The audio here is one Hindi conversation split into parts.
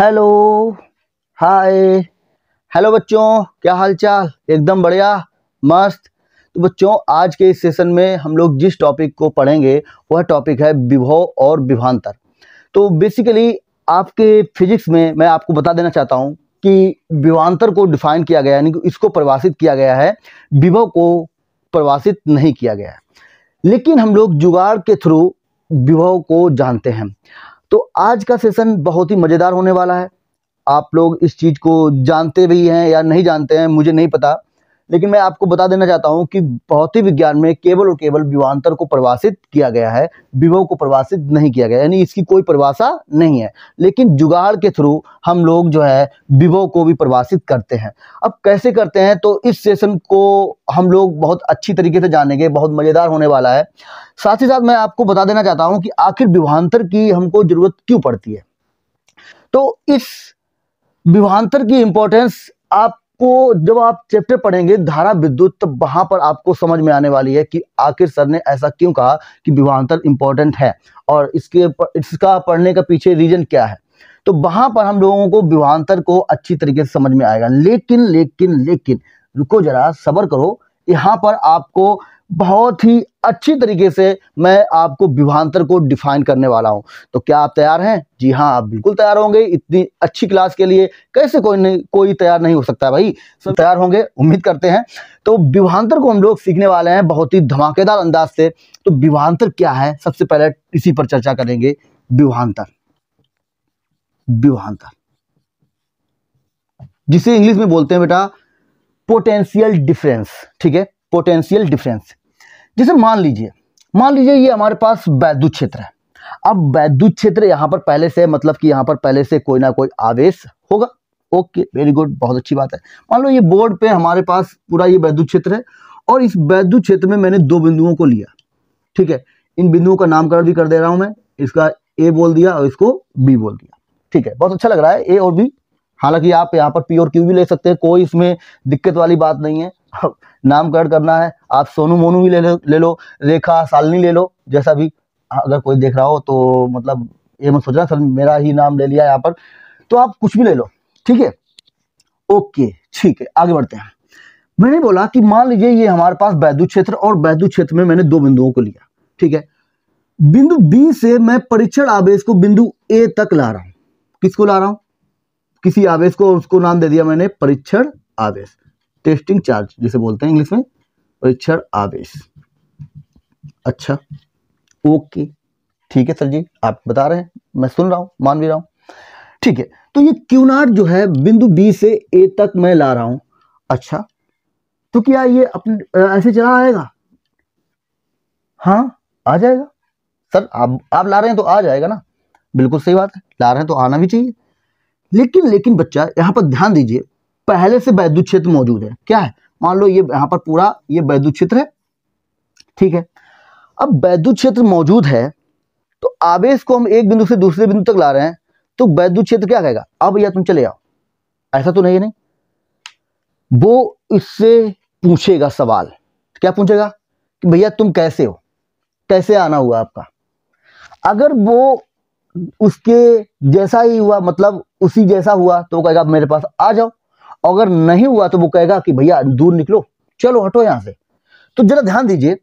हेलो हाय हेलो बच्चों क्या हाल चाल एकदम बढ़िया मस्त तो बच्चों आज के इस सेशन में हम लोग जिस टॉपिक को पढ़ेंगे वह टॉपिक है विभव और विभांतर तो बेसिकली आपके फिजिक्स में मैं आपको बता देना चाहता हूँ कि विभांतर को डिफाइन किया गया यानी कि इसको परिभाषित किया गया है विभव को परिभाषित नहीं किया गया है लेकिन हम लोग जुगाड़ के थ्रू विभव को जानते हैं तो आज का सेशन बहुत ही मज़ेदार होने वाला है आप लोग इस चीज़ को जानते भी हैं या नहीं जानते हैं मुझे नहीं पता लेकिन मैं आपको बता देना चाहता हूं कि भौतिक विज्ञान में केवल और केवल विवांतर को प्रवासित किया गया है विभव को प्रवासित नहीं किया गया यानी इसकी कोई परिभाषा नहीं है लेकिन जुगाड़ के थ्रू हम लोग जो है विभव को भी प्रवासित करते हैं अब कैसे करते हैं तो इस सेशन को हम लोग बहुत अच्छी तरीके से जानेंगे बहुत मज़ेदार होने वाला है साथ ही साथ मैं आपको बता देना चाहता हूँ कि आखिर विवांतर की हमको ज़रूरत क्यों पड़ती है तो इस विभांतर की इम्पोर्टेंस आप आपको जब आप चैप्टर पढ़ेंगे धारा विद्युत तो वहां पर आपको समझ में आने वाली है कि आखिर सर ने ऐसा क्यों कहा कि विभांतर इंपॉर्टेंट है और इसके इसका पढ़ने का पीछे रीजन क्या है तो वहां पर हम लोगों को विभांतर को अच्छी तरीके से समझ में आएगा लेकिन लेकिन लेकिन रुको जरा सबर करो यहाँ पर आपको बहुत ही अच्छी तरीके से मैं आपको विभांतर को डिफाइन करने वाला हूं तो क्या आप तैयार हैं जी हाँ आप बिल्कुल तैयार होंगे इतनी अच्छी क्लास के लिए कैसे कोई नहीं कोई तैयार नहीं हो सकता भाई सब तैयार होंगे उम्मीद करते हैं तो विभांतर को हम लोग सीखने वाले हैं बहुत ही धमाकेदार अंदाज से तो विभांतर क्या है सबसे पहले इसी पर चर्चा करेंगे विभांतर विभांतर जिसे इंग्लिश में बोलते हैं बेटा पोटेंशियल डिफरेंस ठीक है पोटेंशियल डिफरेंस जैसे मान लीजिए मान लीजिए ये हमारे पास वैद्युत क्षेत्र है अब वैद्युत क्षेत्र यहाँ पर पहले से मतलब कि यहां पर पहले से कोई ना कोई आवेश होगा ओके वेरी गुड बहुत अच्छी बात है मान लो ये बोर्ड पे हमारे पास पूरा ये वैद्युत क्षेत्र है और इस वैद्युत क्षेत्र में मैंने दो बिंदुओं को लिया ठीक है इन बिंदुओं का नामकरण भी कर दे रहा हूं मैं इसका ए बोल दिया और इसको बी बोल दिया ठीक है बहुत अच्छा लग रहा है ए और बी हालांकि आप यहाँ पर पी और क्यू भी ले सकते हैं कोई इसमें दिक्कत वाली बात नहीं है नामकरण करना है आप सोनू मोनू भी ले लो ले लो रेखा सालनी ले लो जैसा भी हाँ, अगर कोई देख रहा हो तो मतलब ये सोच रहा सर मेरा ही नाम ले लिया यहाँ पर तो आप कुछ भी ले लो ठीक है ओके ठीक है आगे बढ़ते हैं मैंने बोला कि मान लीजिए ये हमारे पास वैद्युत क्षेत्र और वैद्युत क्षेत्र में मैंने दो बिंदुओं को लिया ठीक है बिंदु बी से मैं परीक्षण आवेश को बिंदु ए तक ला रहा हूं किसको ला रहा हूं किसी आवेश को उसको नाम दे दिया मैंने परीक्षण आवेश टेस्टिंग चार्ज जिसे बोलते हैं इंग्लिश में परीक्षण आदेश अच्छा ओके ठीक है सर जी आप बता रहे हैं मैं सुन रहा हूँ मान भी रहा हूं ठीक है तो ये क्यू नाट जो है बिंदु बी से ए तक मैं ला रहा हूं अच्छा तो क्या ये अपने ऐसे चला आएगा हाँ आ जाएगा सर आप आप ला रहे हैं तो आ जाएगा ना बिल्कुल सही बात है ला रहे हैं तो आना भी चाहिए लेकिन लेकिन बच्चा यहाँ पर ध्यान दीजिए पहले से वैद्युत क्षेत्र मौजूद है क्या है मान लो ये यहां पर पूरा ये वैद्युत क्षेत्र है ठीक है अब वैद्युत क्षेत्र मौजूद है तो आवेश को हम एक बिंदु से दूसरे बिंदु तक ला रहे हैं तो वैद्युत क्षेत्र क्या कहेगा अब या तुम चले जाओ ऐसा तो नहीं है नहीं वो इससे पूछेगा सवाल क्या पूछेगा कि भैया तुम कैसे हो कैसे आना हुआ आपका अगर वो उसके जैसा ही हुआ मतलब उसी जैसा हुआ तो कहेगा मेरे पास आ जाओ अगर नहीं हुआ तो वो कहेगा कि भैया दूर निकलो चलो हटो यहां से तो जरा ध्यान दीजिए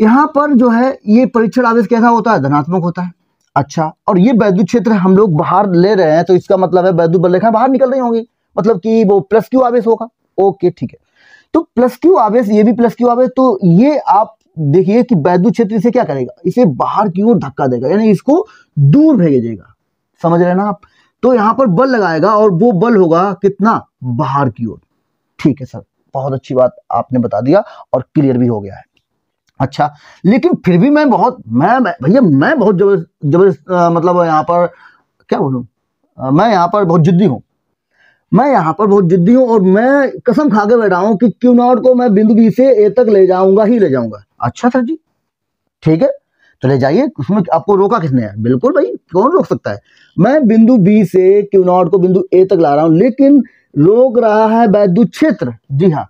यहां पर जो है ये परीक्षण आदेश कैसा होता है धनात्मक होता है अच्छा और ये वैद्य क्षेत्र हम लोग बाहर ले रहे हैं तो इसका मतलब है वैद्य बल रेखा बाहर निकल रही होंगी मतलब कि वो प्लस क्यू आवेश होगा ओके ठीक है तो प्लस क्यू आवेश ये भी प्लस क्यू आवेश तो ये आप देखिए कि वैद्य क्षेत्र इसे क्या करेगा इसे बाहर की ओर धक्का देगा यानी इसको दूर भेजेगा समझ रहे ना आप तो यहां पर बल लगाएगा और वो बल होगा कितना बाहर की ओर ठीक है सर बहुत अच्छी बात आपने बता दिया और क्लियर भी हो गया है अच्छा लेकिन फिर भी मैं बहुत मैं भैया मैं बहुत जबरदस्त जबरदस्त मतलब यहाँ पर क्या बोलू मैं यहाँ पर बहुत जिद्दी हूं मैं यहां पर बहुत जिद्दी हूं और मैं कसम खा के बैठा हूं कि क्यू नॉट को मैं बिंदु बी से ए तक ले जाऊंगा ही ले जाऊंगा अच्छा सर जी ठीक है चले तो जाइए उसमें आपको रोका किसने है बिल्कुल भाई कौन रोक सकता है मैं बिंदु बी से क्यू नॉट को बिंदु ए तक ला रहा हूँ लेकिन रोक रहा है वैद्युत क्षेत्र जी हाँ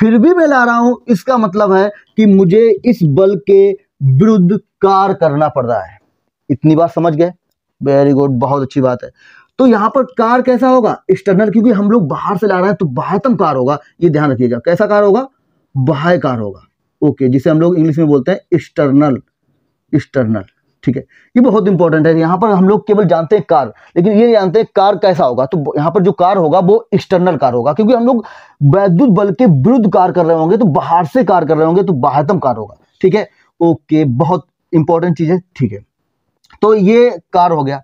फिर भी मैं ला रहा हूं इसका मतलब है कि मुझे इस बल के विरुद्ध कार्य करना पड़ रहा है इतनी बात समझ गए वेरी गुड बहुत अच्छी बात है तो यहाँ पर कार कैसा होगा एक्सटर्नल क्योंकि हम लोग बाहर से ला रहे हैं तो बाह्यतम कार होगा ये ध्यान रखिएगा कैसा कार होगा बाह्य कार होगा ओके जिसे हम लोग इंग्लिश में बोलते हैं एक्सटर्नल एक्सटर्नल ठीक है ये बहुत इंपॉर्टेंट है यहां पर हम लोग केवल जानते हैं कार लेकिन ये जानते हैं कार कैसा होगा तो यहाँ पर जो कार होगा वो एक्सटर्नल कार होगा क्योंकि हम लोग वैद्युत बल के विरुद्ध कार कर रहे होंगे तो बाहर से कार कर रहे होंगे तो बाह्यतम कार होगा ठीक है ओके बहुत इंपॉर्टेंट चीज है ठीक है तो ये कार हो गया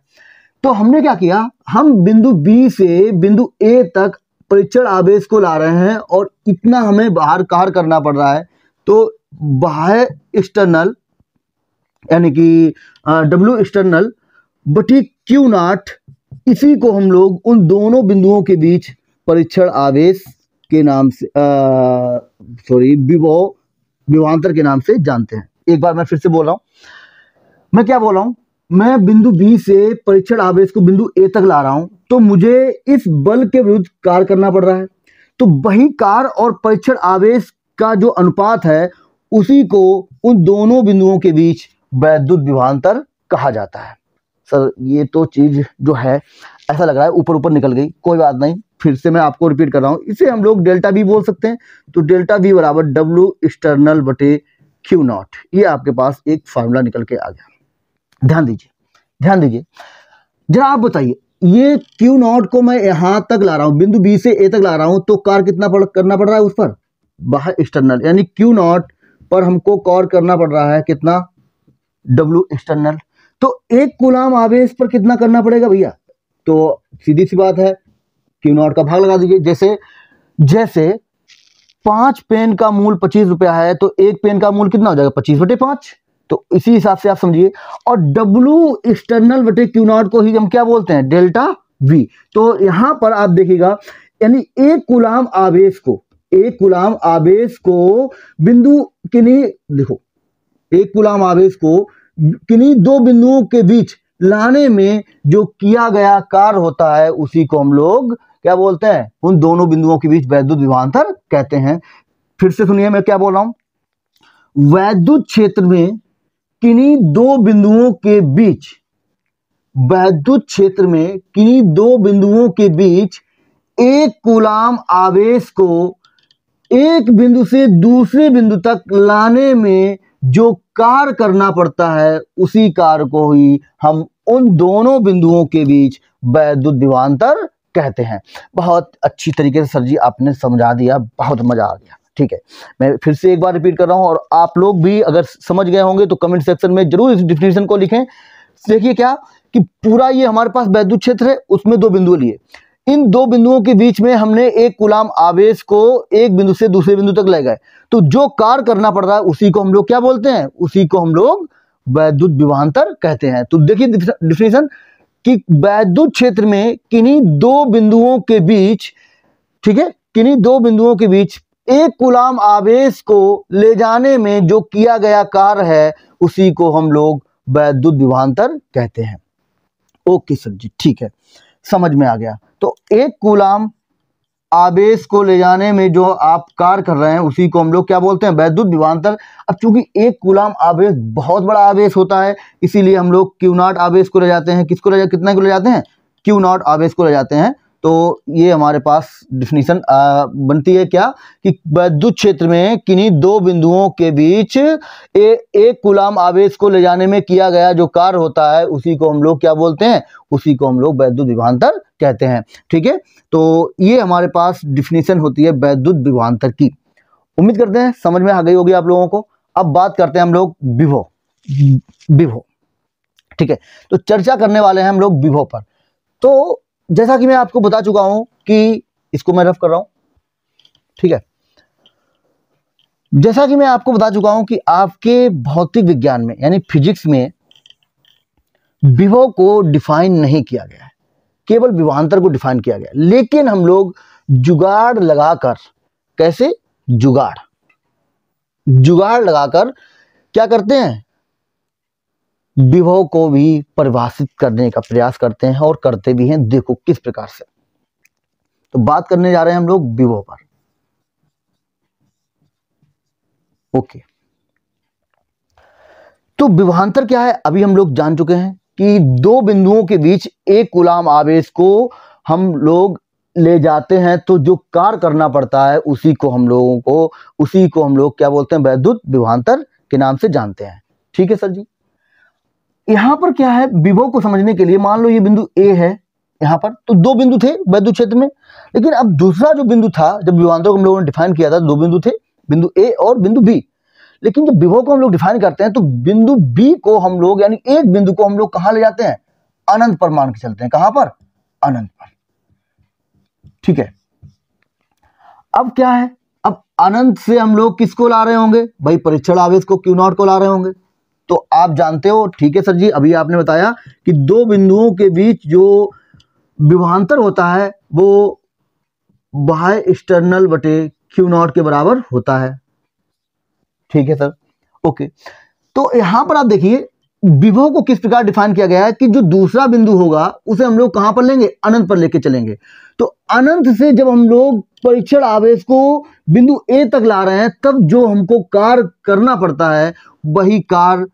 तो हमने क्या किया हम बिंदु बी से बिंदु ए तक परीक्षण आवेश को ला रहे हैं और इतना हमें बाहर कार करना पड़ रहा है तो बाह्य एक्सटर्नल यानी कि डब्ल्यू एक्सटर्नल बटी क्यू नॉट इसी को हम लोग उन दोनों बिंदुओं के बीच परीक्षण आवेश के नाम से सॉरी विभो विभांतर के नाम से जानते हैं एक बार मैं फिर से बोल रहा हूं मैं क्या बोल रहा हूं मैं बिंदु बी से परीक्षण आवेश को बिंदु ए तक ला रहा हूं तो मुझे इस बल के विरुद्ध कार्य करना पड़ रहा है तो वही कार और परीक्षण आवेश का जो अनुपात है उसी को उन दोनों बिंदुओं के बीच वैद्युत विभांतर कहा जाता है सर ये तो चीज़ जो है ऐसा लग रहा है ऊपर ऊपर निकल गई कोई बात नहीं फिर से मैं आपको रिपीट कर रहा हूँ इसे हम लोग डेल्टा बी बोल सकते हैं तो डेल्टा बी बराबर डब्ल्यू एक्सटर्नल बटे क्यू नॉट ये आपके पास एक फार्मूला निकल के आ गया ध्यान दीजिए ध्यान दीजिए जरा आप बताइए ये क्यू नॉट को मैं यहां तक ला रहा हूँ बिंदु बी से ए तक ला रहा हूं तो कार कितना पड़ करना पड़ रहा है उस पर बाहर एक्सटर्नल यानी क्यू नॉट पर हमको कॉर करना पड़ रहा है कितना डब्ल्यू एक्सटर्नल तो एक गुलाम आवेश पर कितना करना पड़ेगा भैया तो सीधी सी बात है क्यू नॉट का भाग लगा दीजिए जैसे जैसे पांच पेन का मूल पच्चीस रुपया है तो एक पेन का मूल कितना हो जाएगा पच्चीस बटे पांच तो इसी हिसाब से आप समझिए और डब्ल्यू एक्सटर्नल बटे क्यू नॉट को ही हम क्या बोलते हैं डेल्टा वी तो यहां पर आप देखिएगा यानी एक गुलाम आवेश को एक गुलाम आवेश को बिंदु किन्हीं देखो एक गुलाम आवेश को किन्हीं दो बिंदुओं के बीच लाने में जो किया गया कार्य होता है उसी को हम लोग क्या बोलते हैं उन दोनों बिंदुओं के बीच वैद्युत विभांतर कहते हैं फिर से सुनिए मैं क्या बोल रहा हूं वैद्युत क्षेत्र में किन्हीं दो बिंदुओं के बीच वैद्युत क्षेत्र में किन्हीं दो बिंदुओं के बीच एक गुलाम आवेश को एक बिंदु से दूसरे बिंदु तक लाने में जो कार्य करना पड़ता है उसी कार्य को ही हम उन दोनों बिंदुओं के बीच वैद्युत विवान्तर कहते हैं बहुत अच्छी तरीके से सर जी आपने समझा दिया बहुत मज़ा आ गया ठीक है मैं फिर से एक बार रिपीट कर रहा हूं और आप लोग भी अगर समझ गए होंगे तो कमेंट सेक्शन में जरूर इस डिफिनेशन को लिखें देखिए क्या कि पूरा ये हमारे पास वैद्युत क्षेत्र है उसमें दो बिंदु लिए इन दो बिंदुओं के बीच में हमने एक गुलाम आवेश को एक बिंदु से दूसरे बिंदु तक ले गए तो जो कार्य करना पड़ रहा है उसी को हम लोग क्या बोलते हैं उसी को हम लोग वैद्युत विभांतर कहते हैं तो देखिए डिफिनेशन कि वैद्युत क्षेत्र में किन्हीं दो बिंदुओं के बीच ठीक है किन्हीं दो बिंदुओं के बीच एक गुलाम आवेश को ले जाने में जो किया गया कार्य है उसी को हम लोग वैद्युत विभांतर कहते हैं ओके सर जी ठीक है समझ में आ गया तो एक गुलाम आवेश को ले जाने में जो आप कार्य कर रहे हैं उसी को हम लोग क्या बोलते हैं वैद्युत विभांतर अब चूंकि एक कुलाम आवेश बहुत बड़ा आवेश होता है इसीलिए हम लोग क्यू नॉट आवेश को ले जाते हैं किसको ले जा कितने को ले जाते हैं क्यू नॉट आवेश को ले जाते हैं तो ये हमारे पास डिफिनीसन बनती है क्या कि वैद्युत क्षेत्र में किन्हीं दो बिंदुओं के बीच ए, एक गुलाम आवेश को ले जाने में किया गया जो कार्य होता है उसी को हम लोग क्या बोलते हैं उसी को हम लोग वैद्युत विभांतर कहते हैं ठीक है तो ये हमारे पास डिफिनीशन होती है वैद्युत विभांतर की उम्मीद करते हैं समझ में आ गई होगी आप लोगों को अब बात करते हैं हम लोग विभो विभो ठीक है तो चर्चा करने वाले हैं हम लोग विभो पर तो जैसा कि मैं आपको बता चुका हूं कि इसको मैं रफ कर रहा हूं ठीक है जैसा कि मैं आपको बता चुका हूं कि आपके भौतिक विज्ञान में यानी फिजिक्स में विभव को डिफाइन नहीं किया गया है केवल विभांतर को डिफाइन किया गया लेकिन हम लोग जुगाड़ लगाकर कैसे जुगाड़ जुगाड़ लगाकर क्या करते हैं विभव को भी परिभाषित करने का प्रयास करते हैं और करते भी हैं देखो किस प्रकार से तो बात करने जा रहे हैं हम लोग विभव पर ओके तो विभांतर क्या है अभी हम लोग जान चुके हैं कि दो बिंदुओं के बीच एक गुलाम आवेश को हम लोग ले जाते हैं तो जो कार्य करना पड़ता है उसी को हम लोगों को उसी को हम लोग क्या बोलते हैं वैद्युत विभांतर के नाम से जानते हैं ठीक है सर जी यहां पर क्या है विभव को समझने के लिए मान लो ये बिंदु ए है यहां पर तो दो बिंदु थे वैद्युत क्षेत्र में लेकिन अब दूसरा जो बिंदु था जब विवांतर को हम लोगों ने डिफाइन किया था दो बिंदु थे बिंदु ए और बिंदु बी लेकिन जब विभव को हम लोग डिफाइन करते हैं तो बिंदु बी को हम लोग यानी एक बिंदु को हम लोग कहां ले जाते हैं अनंत पर मान के चलते हैं कहां पर अनंत पर ठीक है अब क्या है अब अनंत से हम लोग किसको ला रहे होंगे भाई परीक्षण आवेश को क्यू नॉट को ला रहे होंगे तो आप जानते हो ठीक है सर जी अभी आपने बताया कि दो बिंदुओं के बीच जो विभांतर होता है वो बाह्य एक्सटर्नल बटे क्यू नॉट के बराबर होता है ठीक है सर ओके तो यहां पर आप देखिए विभव को किस प्रकार डिफाइन किया गया है कि जो दूसरा बिंदु होगा उसे हम लोग कहां पर लेंगे अनंत पर लेके चलेंगे तो अनंत से जब हम लोग परीक्षण आवेश को बिंदु ए तक ला रहे हैं तब जो हमको कार्य करना पड़ता है वही कार्य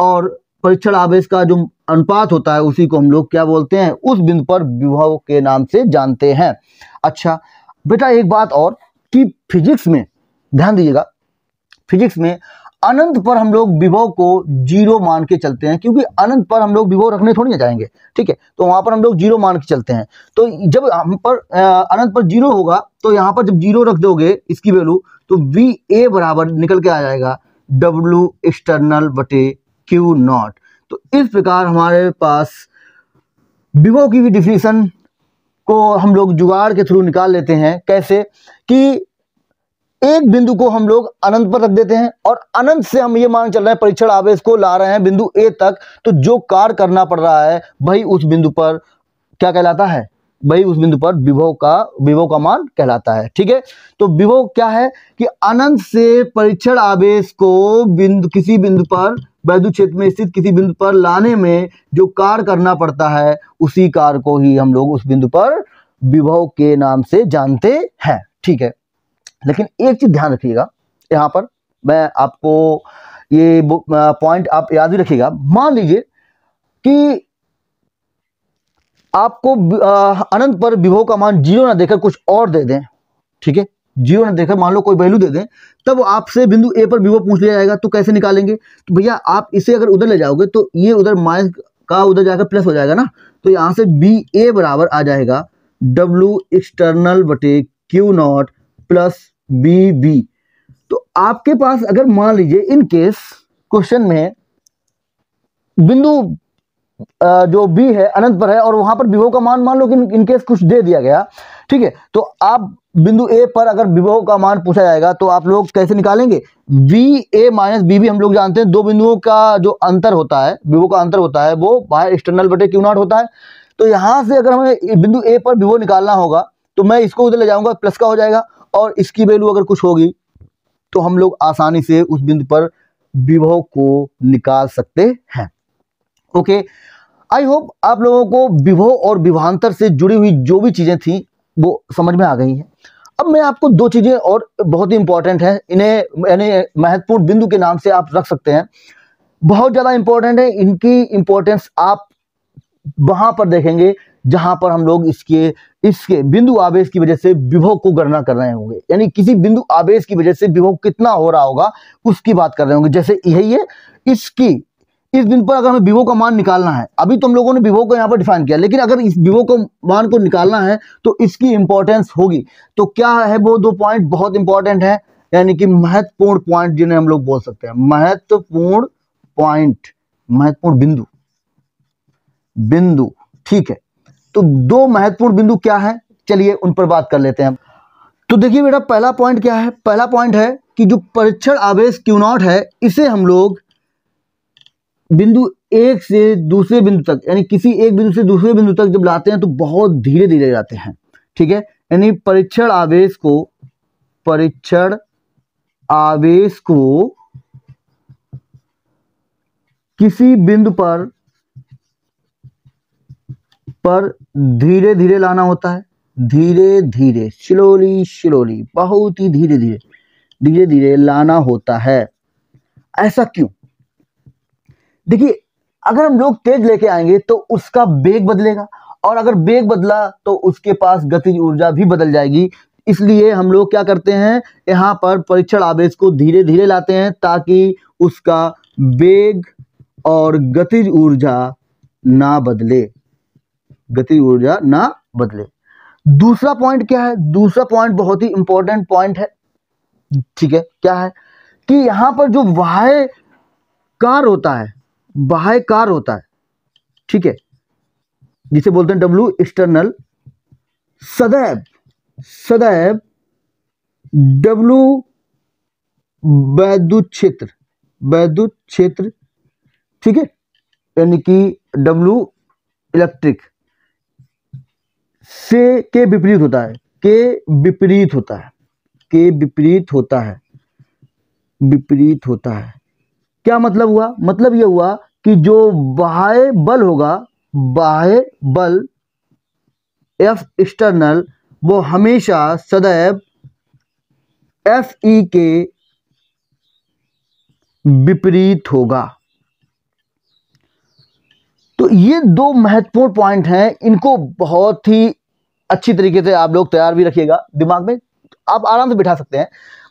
और परीक्षण आवेश का जो अनुपात होता है उसी को हम लोग क्या बोलते हैं उस बिंदु पर विभव के नाम से जानते हैं अच्छा बेटा एक बात और कि फिजिक्स में ध्यान दीजिएगा फिजिक्स में अनंत पर हम लोग विभव को जीरो मान के चलते हैं क्योंकि अनंत पर हम लोग विभव रखने थोड़ी ना जाएंगे ठीक है तो वहां पर हम लोग जीरो मान के चलते हैं तो जब हम पर अनंत पर जीरो होगा तो यहाँ पर जब जीरो रख दोगे इसकी वैल्यू तो वी ए बराबर निकल के आ जाएगा डब्ल्यू एक्सटर्नल बटे क्यू नॉट तो इस प्रकार हमारे पास विवो की भी डिफिनेशन को हम लोग जुगाड़ के थ्रू निकाल लेते हैं कैसे कि एक बिंदु को हम लोग अनंत पर रख देते हैं और अनंत से हम ये मान चल रहे हैं परीक्षण आवेश को ला रहे हैं बिंदु ए तक तो जो कार्य करना पड़ रहा है वही उस बिंदु पर क्या कहलाता है वही उस बिंदु पर विभव का विभव का मान कहलाता है ठीक है तो विभव क्या है कि अनंत से परीक्षण आवेश को बिंदु किसी बिंदु पर वैद्युत क्षेत्र में स्थित किसी बिंदु पर लाने में जो कार्य करना पड़ता है उसी कार्य को ही हम लोग उस बिंदु पर विभव के नाम से जानते हैं ठीक है लेकिन एक चीज़ ध्यान रखिएगा यहाँ पर मैं आपको ये पॉइंट आप याद ही रखिएगा मान लीजिए कि आपको अनंत पर विभव का मान जीरो ना देकर कुछ और दे दें ठीक है जीरो ने देखा मान लो कोई वैल्यू दे दें तब आपसे बिंदु ए पर विवो पूछ लिया जाएगा तो कैसे निकालेंगे तो भैया आप इसे अगर उधर ले जाओगे तो ये उधर माइनस का उधर जाकर प्लस हो जाएगा ना तो यहाँ से बी ए बराबर आ जाएगा डब्ल्यू एक्सटर्नल बटे Q naught plus B B तो आपके पास अगर मान लीजिए इन केस क्वेश्चन में बिंदु जो बी है अनंत पर है और वहां पर विभव का मान मान लो कि इनकेस कुछ दे दिया गया ठीक है तो आप बिंदु ए पर अगर विभव का मान पूछा जाएगा तो आप लोग कैसे निकालेंगे वी ए माइनस बी भी हम लोग जानते हैं दो बिंदुओं का जो अंतर होता है विभो का अंतर होता है वो बाहर एक्सटर्नल बटे क्यू नॉट होता है तो यहां से अगर हमें बिंदु ए पर विभो निकालना होगा तो मैं इसको उधर ले जाऊंगा प्लस का हो जाएगा और इसकी वैल्यू अगर कुछ होगी तो हम लोग आसानी से उस बिंदु पर विभव को निकाल सकते हैं ओके आई होप आप लोगों को विभव और विभांतर से जुड़ी हुई जो भी चीज़ें थी वो समझ में आ गई हैं अब मैं आपको दो चीज़ें और बहुत ही इंपॉर्टेंट है इन्हें यानी महत्वपूर्ण बिंदु के नाम से आप रख सकते हैं बहुत ज़्यादा इंपॉर्टेंट है इनकी इंपॉर्टेंस आप वहाँ पर देखेंगे जहाँ पर हम लोग इसके इसके बिंदु आवेश की वजह से विभोग को गणना कर रहे होंगे यानी किसी बिंदु आवेश की वजह से विभोग कितना हो रहा होगा उसकी बात कर रहे होंगे जैसे यही है इसकी इस दिन पर अगर हमें विवो का मान निकालना है अभी तुम तो लोगों ने विवो को यहाँ पर डिफाइन किया लेकिन अगर इस विवो को मान को निकालना है तो इसकी इंपॉर्टेंस होगी तो क्या है वो दो पॉइंट बहुत इंपॉर्टेंट है यानी कि महत्वपूर्ण पॉइंट जिन्हें हम लोग बोल सकते हैं महत्वपूर्ण पॉइंट महत्वपूर्ण बिंदु बिंदु ठीक है तो दो महत्वपूर्ण बिंदु क्या है चलिए उन पर बात कर लेते हैं तो देखिए बेटा पहला पॉइंट क्या है पहला पॉइंट है कि जो परीक्षण आवेश क्यू नॉट है इसे हम लोग बिंदु एक से दूसरे बिंदु तक यानी किसी एक बिंदु से दूसरे बिंदु तक जब लाते हैं तो बहुत धीरे धीरे जाते हैं ठीक है यानी परीक्षण आवेश को परीक्षण आवेश को किसी बिंदु पर पर धीरे धीरे लाना होता है धीरे धीरे स्लोली स्लोली बहुत ही धीरे धीरे धीरे धीरे लाना होता है ऐसा क्यों देखिए अगर हम लोग तेज लेके आएंगे तो उसका बेग बदलेगा और अगर बेग बदला तो उसके पास गतिज ऊर्जा भी बदल जाएगी इसलिए हम लोग क्या करते हैं यहाँ पर परीक्षण आवेश को धीरे धीरे लाते हैं ताकि उसका बेग और गतिज ऊर्जा ना बदले गतिज ऊर्जा ना बदले दूसरा पॉइंट क्या है दूसरा पॉइंट बहुत ही इंपॉर्टेंट पॉइंट है ठीक है क्या है कि यहां पर जो वाह कार होता है बाहकार होता है ठीक है जिसे बोलते हैं डब्ल्यू एक्सटर्नल सदैव सदैव डब्लू वैद्युत क्षेत्र वैद्युत क्षेत्र ठीक है यानी कि डब्ल्यू इलेक्ट्रिक से के विपरीत होता है के विपरीत होता है के विपरीत होता है विपरीत होता है क्या मतलब हुआ मतलब यह हुआ कि जो बाह्य बल होगा बाह्य बल एफ एक्सटर्नल वो हमेशा सदैव एफ ई के विपरीत होगा तो ये दो महत्वपूर्ण पॉइंट हैं इनको बहुत ही अच्छी तरीके से आप लोग तैयार भी रखिएगा दिमाग में आप आराम से बिठा सकते हैं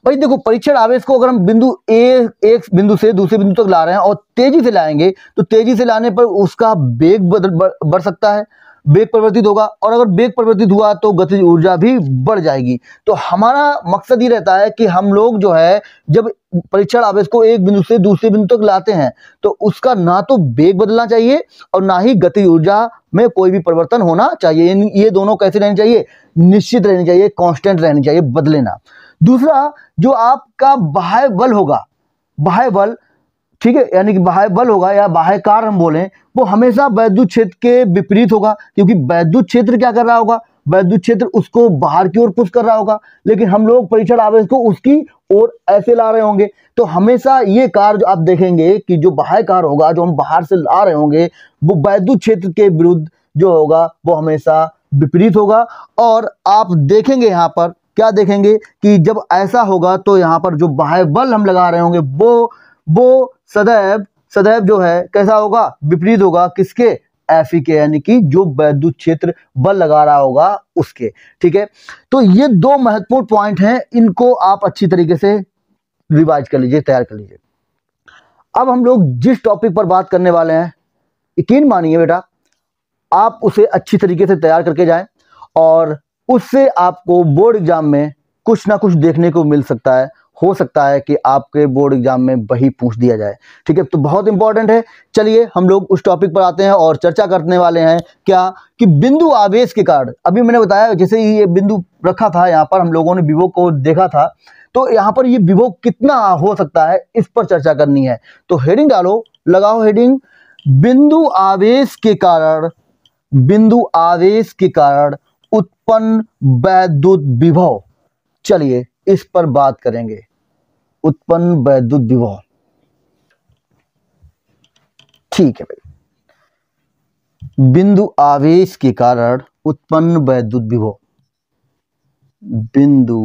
भाई देखो परीक्षण आवेश को अगर हम बिंदु ए एक बिंदु से दूसरे बिंदु तक ला रहे हैं और तेजी से लाएंगे तो तेजी से लाने पर उसका वेग बढ़ सकता है वेग परिवर्तित होगा और अगर वेग परिवर्तित हुआ तो गतिज ऊर्जा भी बढ़ जाएगी तो हमारा मकसद ये रहता है कि हम लोग जो है जब परीक्षण आवेश को एक बिंदु से दूसरे बिंदु तक लाते हैं तो उसका ना तो वेग बदलना चाहिए और ना ही गति ऊर्जा में कोई भी परिवर्तन होना चाहिए ये दोनों कैसे रहने चाहिए निश्चित रहनी चाहिए कॉन्स्टेंट रहनी चाहिए बदले ना दूसरा जो आपका बाह्य बल होगा बाह्य बल ठीक है यानी कि बाह्य बल होगा या बाह्य कार हम बोले वो हमेशा वैद्युत क्षेत्र के विपरीत होगा क्योंकि वैद्युत क्षेत्र क्या कर रहा होगा वैद्युत क्षेत्र उसको बाहर की ओर पुश कर रहा होगा लेकिन हम लोग परीक्षण आवेश को उसकी ओर ऐसे ला रहे होंगे तो हमेशा ये कार जो आप देखेंगे कि जो बाह्य कार होगा जो हम बाहर से ला रहे होंगे वो वैद्युत क्षेत्र के विरुद्ध जो होगा वो हमेशा विपरीत होगा और आप देखेंगे यहाँ पर क्या देखेंगे कि जब ऐसा होगा तो यहाँ पर जो बाह्य बल हम लगा रहे होंगे वो वो सदैव सदैव जो है कैसा होगा विपरीत होगा किसके एफ के e यानी कि जो वैद्युत क्षेत्र बल लगा रहा होगा उसके ठीक है तो ये दो महत्वपूर्ण पॉइंट हैं इनको आप अच्छी तरीके से रिवाइज कर लीजिए तैयार कर लीजिए अब हम लोग जिस टॉपिक पर बात करने वाले हैं यकीन मानिए बेटा आप उसे अच्छी तरीके से तैयार करके जाएं और उससे आपको बोर्ड एग्ज़ाम में कुछ ना कुछ देखने को मिल सकता है हो सकता है कि आपके बोर्ड एग्जाम में वही पूछ दिया जाए ठीक है तो बहुत इंपॉर्टेंट है चलिए हम लोग उस टॉपिक पर आते हैं और चर्चा करने वाले हैं क्या कि बिंदु आवेश के कारण अभी मैंने बताया जैसे ये बिंदु रखा था यहाँ पर हम लोगों ने विवो को देखा था तो यहाँ पर ये विवो कितना हो सकता है इस पर चर्चा करनी है तो हेडिंग डालो लगाओ हेडिंग बिंदु आवेश के कारण बिंदु आवेश के कारण उत्पन्न वैद्युत विभव चलिए इस पर बात करेंगे उत्पन्न वैद्युत विभव ठीक है भाई बिंदु आवेश के कारण उत्पन्न वैद्युत विभव बिंदु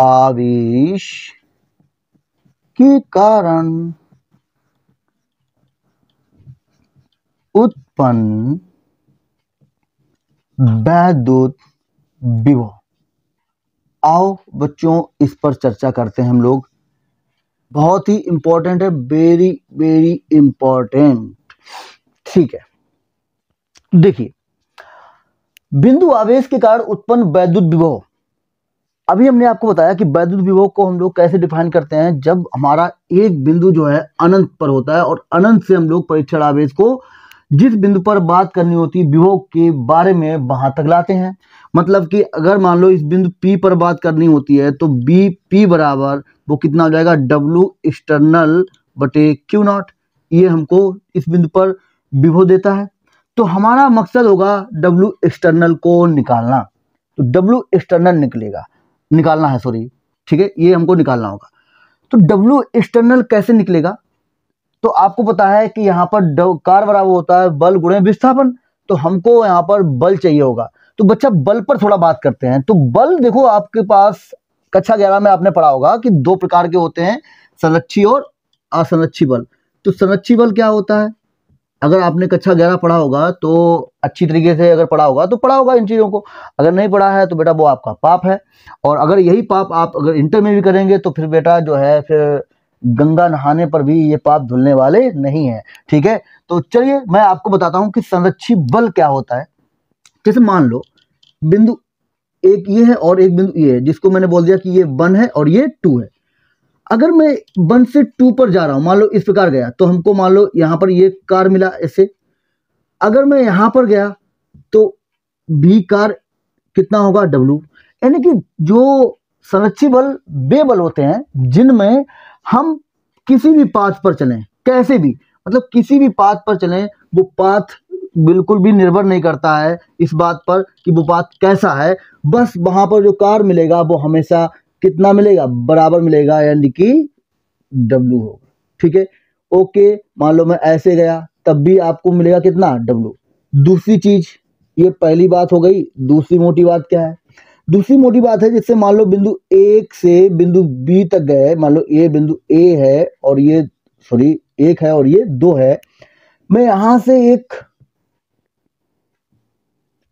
आवेश के कारण उत्पन्न बैदूत आओ बच्चों इस पर चर्चा करते हैं हम लोग बहुत ही इंपॉर्टेंट है वेरी वेरी इंपॉर्टेंट ठीक है देखिए बिंदु आवेश के कारण उत्पन्न वैद्युत विभव अभी हमने आपको बताया कि वैद्युत विभव को हम लोग कैसे डिफाइन करते हैं जब हमारा एक बिंदु जो है अनंत पर होता है और अनंत से हम लोग परीक्षण आवेश को जिस बिंदु पर बात करनी होती है विभोग के बारे में वहां तक लाते हैं मतलब कि अगर मान लो इस बिंदु पी पर बात करनी होती है तो बी पी बराबर वो कितना हो जाएगा W एक्सटर्नल बटे क्यू नॉट ये हमको इस बिंदु पर विभव देता है तो हमारा मकसद होगा डब्ल्यू एक्सटर्नल को निकालना तो W एक्सटर्नल निकलेगा निकालना है सॉरी ठीक है ये हमको निकालना होगा तो डब्ल्यू एक्सटर्नल कैसे निकलेगा तो आपको पता है कि यहाँ पर कार बराबर होता है बल गुणे विस्थापन तो हमको यहाँ पर बल चाहिए होगा तो बच्चा बल पर थोड़ा बात करते हैं तो बल देखो आपके पास कक्षा ग्यारह में आपने पढ़ा होगा कि दो प्रकार के होते हैं संरक्षी और असंरक्षी बल तो संरक्षी बल क्या होता है अगर आपने कक्षा ग्यारह पढ़ा होगा तो अच्छी तरीके से अगर पढ़ा होगा तो पढ़ा होगा इन चीज़ों को अगर नहीं पढ़ा है तो बेटा वो आपका पाप है और अगर यही पाप आप अगर इंटर में भी करेंगे तो फिर बेटा जो है फिर गंगा नहाने पर भी ये पाप धुलने वाले नहीं है ठीक है तो चलिए मैं आपको बताता हूं कि संरक्षी बल क्या होता है जैसे मान लो बिंदु एक ये है और एक बिंदु ये है जिसको मैंने बोल दिया कि ये वन है और ये टू है अगर मैं वन से टू पर जा रहा हूं मान लो इस प्रकार गया तो हमको मान लो यहां पर ये कार मिला ऐसे अगर मैं यहां पर गया तो भी कार कितना होगा डब्लू यानी कि जो संरक्षी बल बेबल होते हैं जिनमें हम किसी भी पाथ पर चलें कैसे भी मतलब किसी भी पाथ पर चलें वो पाथ बिल्कुल भी निर्भर नहीं करता है इस बात पर कि वो पाथ कैसा है बस वहां पर जो कार मिलेगा वो हमेशा कितना मिलेगा बराबर मिलेगा यानी कि डब्लू होगा ठीक है ओके मान लो मैं ऐसे गया तब भी आपको मिलेगा कितना डब्लू दूसरी चीज़ ये पहली बात हो गई दूसरी मोटी बात क्या है दूसरी मोटी बात है जिससे मान लो बिंदु एक से बिंदु बी तक गए मान लो ये बिंदु ए है और ये सॉरी एक है और ये दो है मैं यहां से एक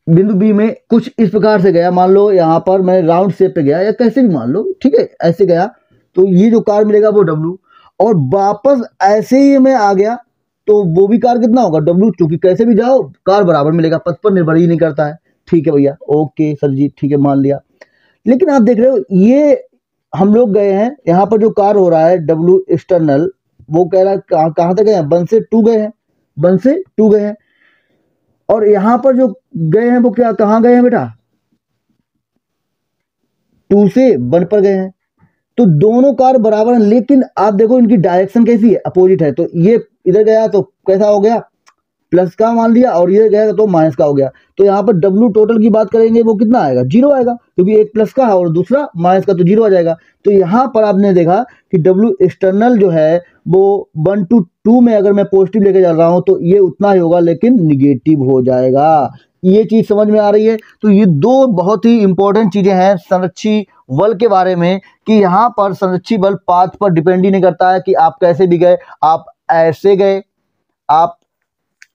बिंदु बी में कुछ इस प्रकार से गया मान लो यहां पर मैं राउंड शेप पे गया या कैसे भी मान लो ठीक है ऐसे गया तो ये जो कार मिलेगा वो डब्लू और वापस ऐसे ही मैं आ गया तो वो भी कार कितना होगा डब्लू चूंकि कैसे भी जाओ कार बराबर मिलेगा पथ पर निर्भर ही नहीं करता है ठीक है भैया ओके सर जी ठीक है मान लिया लेकिन आप देख रहे हो ये हम लोग गए हैं यहाँ पर जो कार हो रहा है डब्ल्यू एक्सटर्नल वो कह रहा है कहाँ कहाँ तक गए हैं बन से टू गए हैं बन से टू गए हैं और यहाँ पर जो गए हैं वो क्या कहाँ गए हैं बेटा टू से वन पर गए हैं तो दोनों कार बराबर हैं लेकिन आप देखो इनकी डायरेक्शन कैसी है अपोजिट है तो ये इधर गया तो कैसा हो गया प्लस का मान लिया और ये गया तो माइनस का हो गया तो यहाँ पर डब्ल्यू टोटल की बात करेंगे वो कितना आएगा जीरो आएगा क्योंकि तो एक प्लस का है और दूसरा माइनस का तो जीरो आ जाएगा तो यहाँ पर आपने देखा कि डब्ल्यू एक्सटर्नल जो है वो वन टू टू में अगर मैं पॉजिटिव लेके जा रहा हूँ तो ये उतना ही होगा लेकिन निगेटिव हो जाएगा ये चीज़ समझ में आ रही है तो ये दो बहुत ही इंपॉर्टेंट चीज़ें हैं संरक्षी बल के बारे में कि यहाँ पर संरक्षी बल पाथ पर डिपेंड ही नहीं करता है कि आप कैसे भी गए आप ऐसे गए आप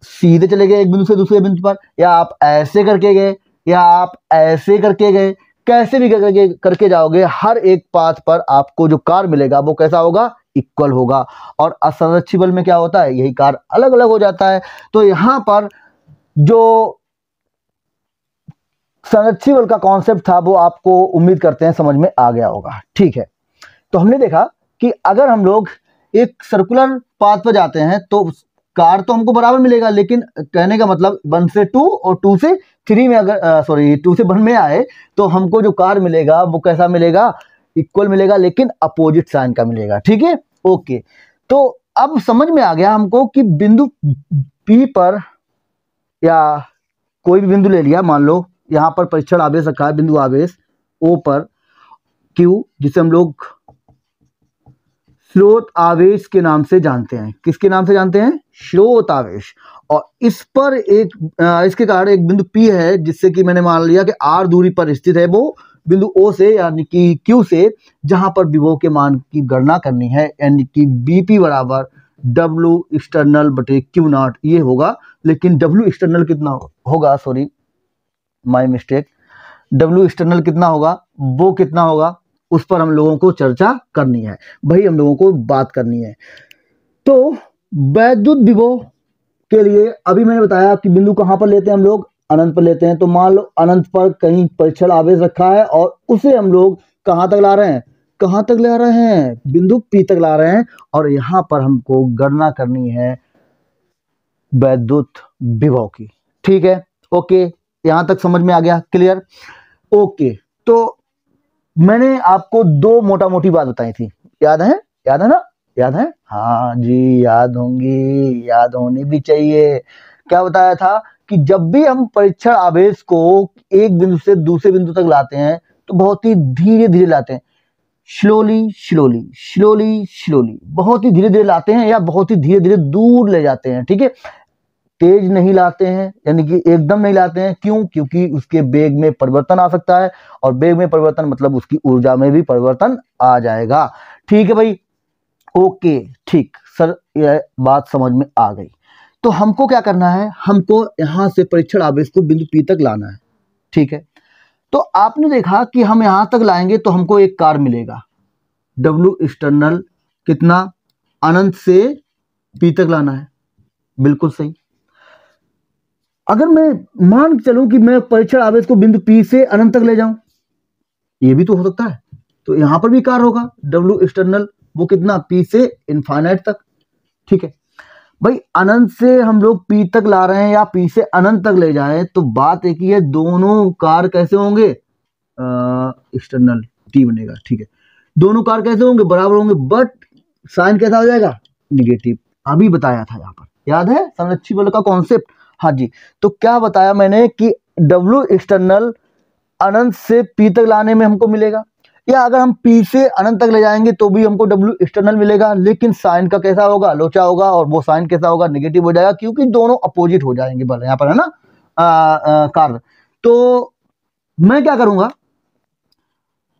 सीधे चले गए एक बिंदु से दूसरे बिंदु पर या आप ऐसे करके गए या आप ऐसे करके गए कैसे भी करके करके जाओगे हर एक पाथ पर आपको जो कार मिलेगा वो कैसा होगा इक्वल होगा और असंरक्षित बल में क्या होता है यही कार अलग अलग हो जाता है तो यहां पर जो संरक्षी बल का कॉन्सेप्ट था वो आपको उम्मीद करते हैं समझ में आ गया होगा ठीक है तो हमने देखा कि अगर हम लोग एक सर्कुलर पाथ पर जाते हैं तो कार तो हमको बराबर मिलेगा लेकिन कहने का मतलब वन से टू और टू से थ्री में अगर सॉरी टू से वन में आए तो हमको जो कार मिलेगा वो कैसा मिलेगा इक्वल मिलेगा लेकिन अपोजिट साइन का मिलेगा ठीक है ओके तो अब समझ में आ गया हमको कि बिंदु पी पर या कोई भी बिंदु ले लिया मान लो यहां पर परीक्षण आवेश रखा है बिंदु आवेश ओ पर क्यू जिसे हम लोग स्रोत आवेश के नाम से जानते हैं किसके नाम से जानते हैं स्रोत आवेश और इस पर एक इसके कारण एक बिंदु P है जिससे कि मैंने मान लिया कि R दूरी पर स्थित है वो बिंदु O से यानी कि Q से जहां पर विभव के मान की गणना करनी है यानी कि BP बराबर W एक्सटर्नल बटे क्यू नॉट ये होगा लेकिन W एक्सटर्नल कितना होगा sorry my mistake W external कितना होगा वो कितना होगा उस पर हम लोगों को चर्चा करनी है वही हम लोगों को बात करनी है तो वैद्युत विभो के लिए अभी मैंने बताया कि बिंदु कहां पर लेते हैं हम लोग अनंत पर लेते हैं तो मान लो अनंत पर कहीं परीक्षण आवेश रखा है और उसे हम लोग कहां तक ला रहे हैं कहां तक ला रहे हैं बिंदु पी तक ला रहे हैं और यहां पर हमको गणना करनी है वैद्युत विभव की ठीक है ओके यहां तक समझ में आ गया क्लियर ओके तो मैंने आपको दो मोटा मोटी बात बताई थी याद है याद है ना याद है हाँ जी याद होंगी याद होनी भी चाहिए क्या बताया था कि जब भी हम परीक्षण आवेश को एक बिंदु से दूसरे बिंदु तक लाते हैं तो बहुत ही धीरे धीरे लाते हैं स्लोली स्लोली स्लोली स्लोली बहुत ही धीरे धीरे लाते हैं या बहुत ही धीरे धीरे दूर ले जाते हैं ठीक है तेज नहीं लाते हैं यानी कि एकदम नहीं लाते हैं क्यों क्योंकि उसके बेग में परिवर्तन आ सकता है और बेग में परिवर्तन मतलब उसकी ऊर्जा में भी परिवर्तन आ जाएगा ठीक है भाई ओके ठीक सर यह बात समझ में आ गई तो हमको क्या करना है हमको यहां से परीक्षण आवेश को बिंदु पी तक लाना है ठीक है तो आपने देखा कि हम यहां तक लाएंगे तो हमको एक कार मिलेगा डब्ल्यू एक्सटर्नल कितना अनंत से पी तक लाना है बिल्कुल सही अगर मैं मान चलू चलूं कि मैं परीक्षण आवेश को बिंदु पी से अनंत तक ले जाऊं ये भी तो हो सकता है तो यहां पर भी कार होगा डब्ल्यू एक्सटर्नल वो कितना पी से इनफाइनाइट तक ठीक है भाई अनंत से हम लोग पी तक ला रहे हैं या पी से अनंत तक ले जाए तो बात एक ही है दोनों कार कैसे होंगे एक्सटर्नल टी बनेगा ठीक है दोनों कार कैसे होंगे बराबर होंगे बट साइन कैसा हो जाएगा निगेटिव अभी बताया था यहाँ पर याद है संरक्षी बल का कॉन्सेप्ट हाँ जी तो क्या बताया मैंने कि डब्ल्यू एक्सटर्नल अनंत से पी तक लाने में हमको मिलेगा या अगर हम पी से अनंत तक ले जाएंगे तो भी हमको डब्ल्यू एक्सटर्नल मिलेगा लेकिन साइन का कैसा होगा लोचा होगा और वो साइन कैसा होगा निगेटिव हो जाएगा क्योंकि दोनों अपोजिट हो जाएंगे बल यहाँ पर है ना कार्य तो मैं क्या करूंगा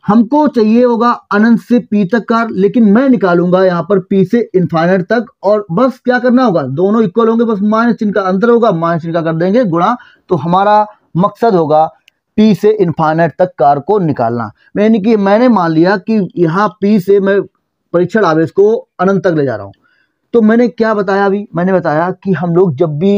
हमको चाहिए होगा अनंत से पी तक का लेकिन मैं निकालूंगा यहाँ पर पी से इन्फाइनट तक और बस क्या करना होगा दोनों इक्वल होंगे बस माइनस चिन्ह का अंतर होगा माइनस चिन्ह का कर देंगे गुणा तो हमारा मकसद होगा पी से इन्फाइनट तक कार को निकालना यानी कि मैंने मान लिया कि यहाँ पी से मैं परीक्षण आवेश को अनंत तक ले जा रहा हूँ तो मैंने क्या बताया अभी मैंने बताया कि हम लोग जब भी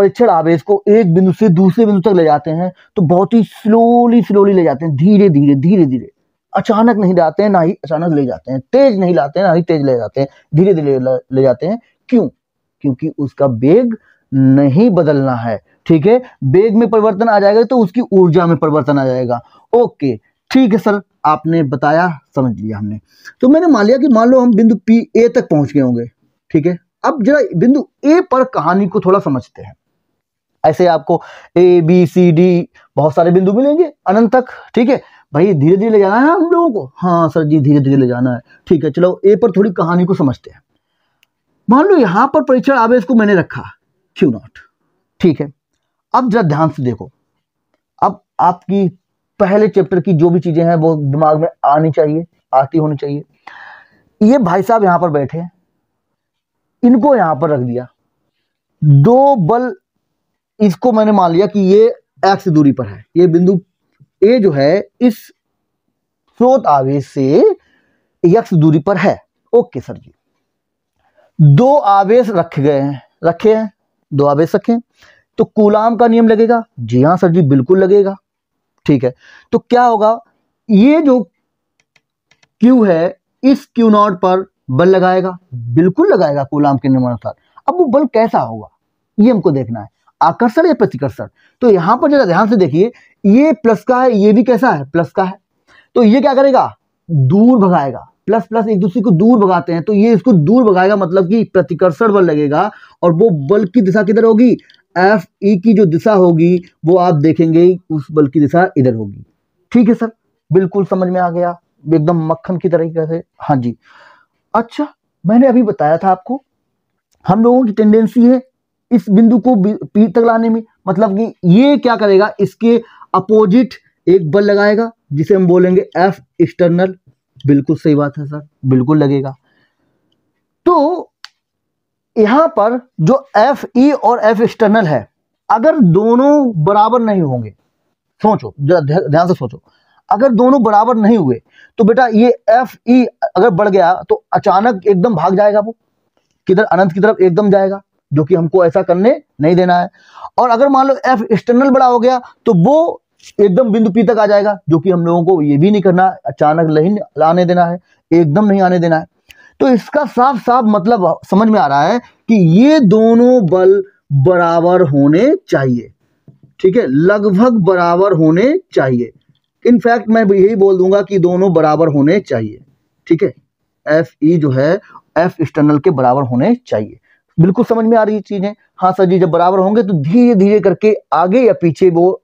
परीक्षण आवेश को एक बिंदु से दूसरे बिंदु तक ले जाते हैं तो बहुत ही स्लोली स्लोली ले जाते हैं धीरे धीरे धीरे धीरे अचानक नहीं लाते हैं ना ही अचानक ले जाते हैं तेज नहीं लाते हैं ना ही तेज ले जाते हैं धीरे धीरे ले जाते हैं क्यों क्योंकि उसका वेग नहीं बदलना है ठीक है वेग में परिवर्तन आ जाएगा तो उसकी ऊर्जा में परिवर्तन आ जाएगा ओके ठीक है सर आपने बताया समझ लिया हमने तो मैंने मान लिया कि मान लो हम बिंदु पी ए तक पहुंच गए होंगे ठीक है अब जरा बिंदु ए पर कहानी को थोड़ा समझते हैं ऐसे आपको ए बी सी डी बहुत सारे बिंदु मिलेंगे अनंत तक ठीक है भाई धीरे धीरे ले जाना है हम लोगों को हाँ सर जी धीरे धीरे ले जाना है ठीक है चलो ए पर थोड़ी कहानी को समझते हैं मान लो यहां पर परीक्षण आवेश को मैंने रखा क्यू नॉट ठीक है अब जरा ध्यान से देखो अब आपकी पहले चैप्टर की जो भी चीज़ें हैं वो दिमाग में आनी चाहिए आती होनी चाहिए ये भाई साहब यहां पर बैठे इनको यहां पर रख दिया दो बल इसको मैंने मान लिया कि ये एक्स दूरी पर है ये बिंदु ए जो है इस स्रोत आवेश से यक्ष दूरी पर है ओके सर जी दो आवेश रखे गए हैं रखे हैं दो आवेश रखे तो कुलाम का नियम लगेगा जी हाँ सर जी बिल्कुल लगेगा ठीक है तो क्या होगा ये जो क्यू है इस क्यू नॉट पर बल लगाएगा बिल्कुल लगाएगा कुलाम के नियमानुसार अब वो बल कैसा होगा ये हमको देखना है आकर्षण या प्रतिकर्षण तो यहां पर जरा ध्यान से देखिए ये प्लस का है ये भी कैसा है प्लस का है तो ये क्या करेगा दूर भगाएगा प्लस प्लस एक दूसरे को दूर भगाते हैं तो ये इसको दूर भगाएगा मतलब कि प्रतिकर्षण बल लगेगा और वो बल की दिशा किधर होगी एफ ई e की जो दिशा होगी वो आप देखेंगे उस बल की दिशा इधर होगी ठीक है सर बिल्कुल समझ में आ गया एकदम मक्खन की तरीके से हाँ जी अच्छा मैंने अभी बताया था आपको हम लोगों की टेंडेंसी है इस बिंदु को पी तक लाने में मतलब कि ये क्या करेगा इसके अपोजिट एक बल लगाएगा जिसे हम बोलेंगे एफ एक्सटर्नल बिल्कुल सही बात है सर बिल्कुल लगेगा तो यहां पर जो एफ ई e और एफ एक्सटर्नल है अगर दोनों बराबर नहीं होंगे सोचो ध्यान से सोचो अगर दोनों बराबर नहीं हुए तो बेटा ये एफ ई e अगर बढ़ गया तो अचानक एकदम भाग जाएगा वो किधर अनंत की तरफ एकदम जाएगा जो कि हमको ऐसा करने नहीं देना है और अगर मान लो एफ एक्सटर्नल बड़ा हो गया तो वो एकदम बिंदु पी तक आ जाएगा जो कि हम लोगों को ये भी नहीं करना अचानक नहीं आने देना है एकदम नहीं आने देना है तो इसका साफ साफ मतलब समझ में आ रहा है कि ये दोनों बल बराबर होने चाहिए ठीक है लगभग बराबर होने चाहिए इनफैक्ट मैं यही बोल दूंगा कि दोनों बराबर होने चाहिए ठीक है एफ ई e जो है एफ एक्सटर्नल के बराबर होने चाहिए बिल्कुल समझ में आ रही चीजें हाँ सर जी जब बराबर होंगे तो धीरे धीरे करके आगे या पीछे वो